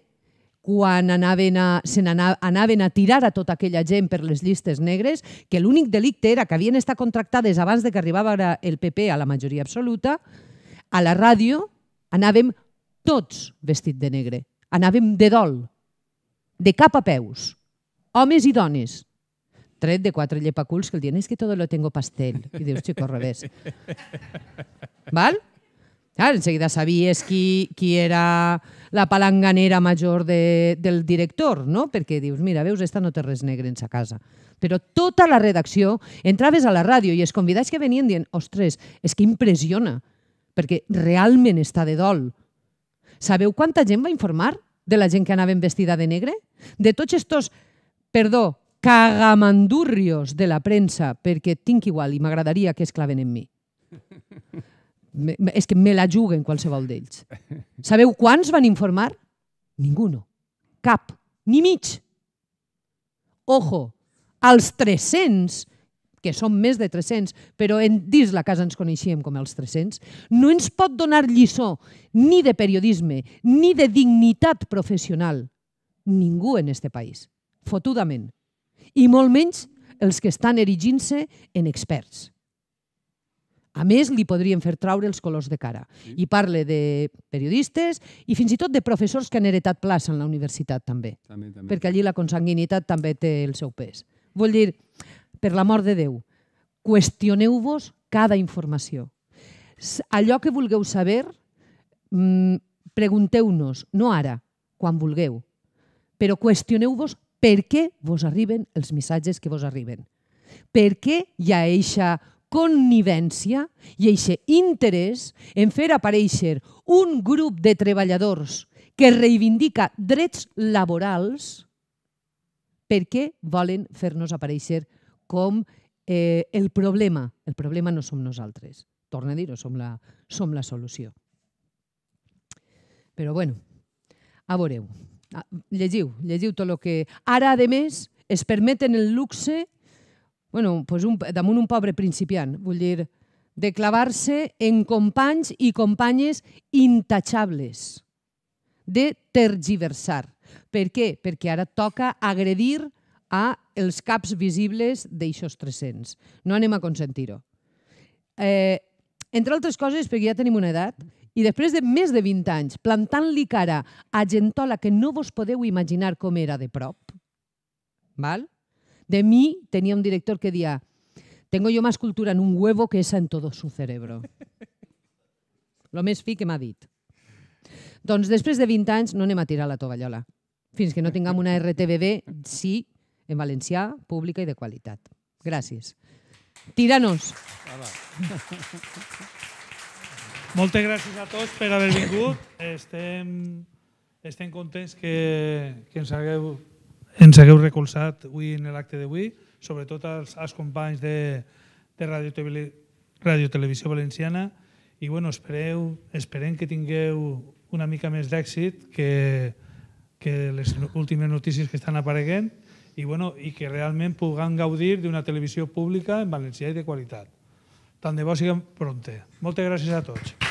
quan anaven a, se anaven a tirar a tota aquella gent per les llistes negres, que l'únic delicte era que havien estat contractades abans de que arribava el PP a la majoria absoluta, a la ràdio anàvem tots vestit de negre. Anàvem de dol, de cap a peus, homes i dones, tret de quatre llepaculs que el dient és es que tot lo tengo pastel. I dius, chico, al revés. Val? en seguida sabies qui, qui era la palanganera major de, del director, no? Perquè dius, mira, veus, esta no té res negre en sa casa. Però tota la redacció, entraves a la ràdio i els convidats que venien dient, ostres, és que impressiona, perquè realment està de dol. Sabeu quanta gent va informar de la gent que anava vestida de negre? De tots estos, perdó, cagamandurrios de la premsa, perquè tinc igual i m'agradaria que es claven en mi. Me, és que me la juguen qualsevol d'ells. Sabeu quants van informar? Ninguno. Cap. Ni mig. Ojo, als 300 que som més de 300, però en, dins la casa ens coneixíem com els 300, no ens pot donar lliçó ni de periodisme, ni de dignitat professional. Ningú en este país, fotudament. I molt menys els que estan erigint-se en experts. A més, li podrien fer traure els colors de cara. I parle de periodistes i fins i tot de professors que han heretat plaça en la universitat, també. també, també. Perquè allí la consanguinitat també té el seu pes. Vull dir, per l'amor de Déu, qüestioneu-vos cada informació. Allò que vulgueu saber, mm, pregunteu-nos, no ara, quan vulgueu, però qüestioneu-vos per què vos arriben els missatges que vos arriben. Per què hi ha eixa connivència i eixe interès en fer aparèixer un grup de treballadors que reivindica drets laborals per què volen fer-nos aparèixer com eh, el problema. El problema no som nosaltres. Torna a dir-ho, som, la, som la solució. Però bueno, a veureu. Ah, llegiu, llegiu tot el que... Ara, a més, es permeten el luxe bueno, pues un, damunt un pobre principiant, vull dir, de clavar-se en companys i companyes intachables, de tergiversar. Per què? Perquè ara toca agredir a els caps visibles d'eixos 300. No anem a consentir-ho. Eh, entre altres coses, perquè ja tenim una edat, i després de més de 20 anys plantant-li cara a gentola que no vos podeu imaginar com era de prop, val? de mi tenia un director que dia tengo yo más cultura en un huevo que esa en todo su cerebro. Lo més fi que m'ha dit. Doncs després de 20 anys no anem a tirar la tovallola. Fins que no tinguem una RTBB, sí, en valencià, pública i de qualitat. Gràcies. Tiranos. Moltes gràcies a tots per haver vingut. Estem, estem contents que, que ens, hagueu, ens hagueu recolzat avui en l'acte d'avui, sobretot als, als companys de, de Radio, TV, Radio Televisió Valenciana. I bueno, espereu, esperem que tingueu una mica més d'èxit que, que les últimes notícies que estan apareguent i, bueno, i que realment puguem gaudir d'una televisió pública en valencià i de qualitat. Tant de bo siguem prompte. Moltes gràcies a tots.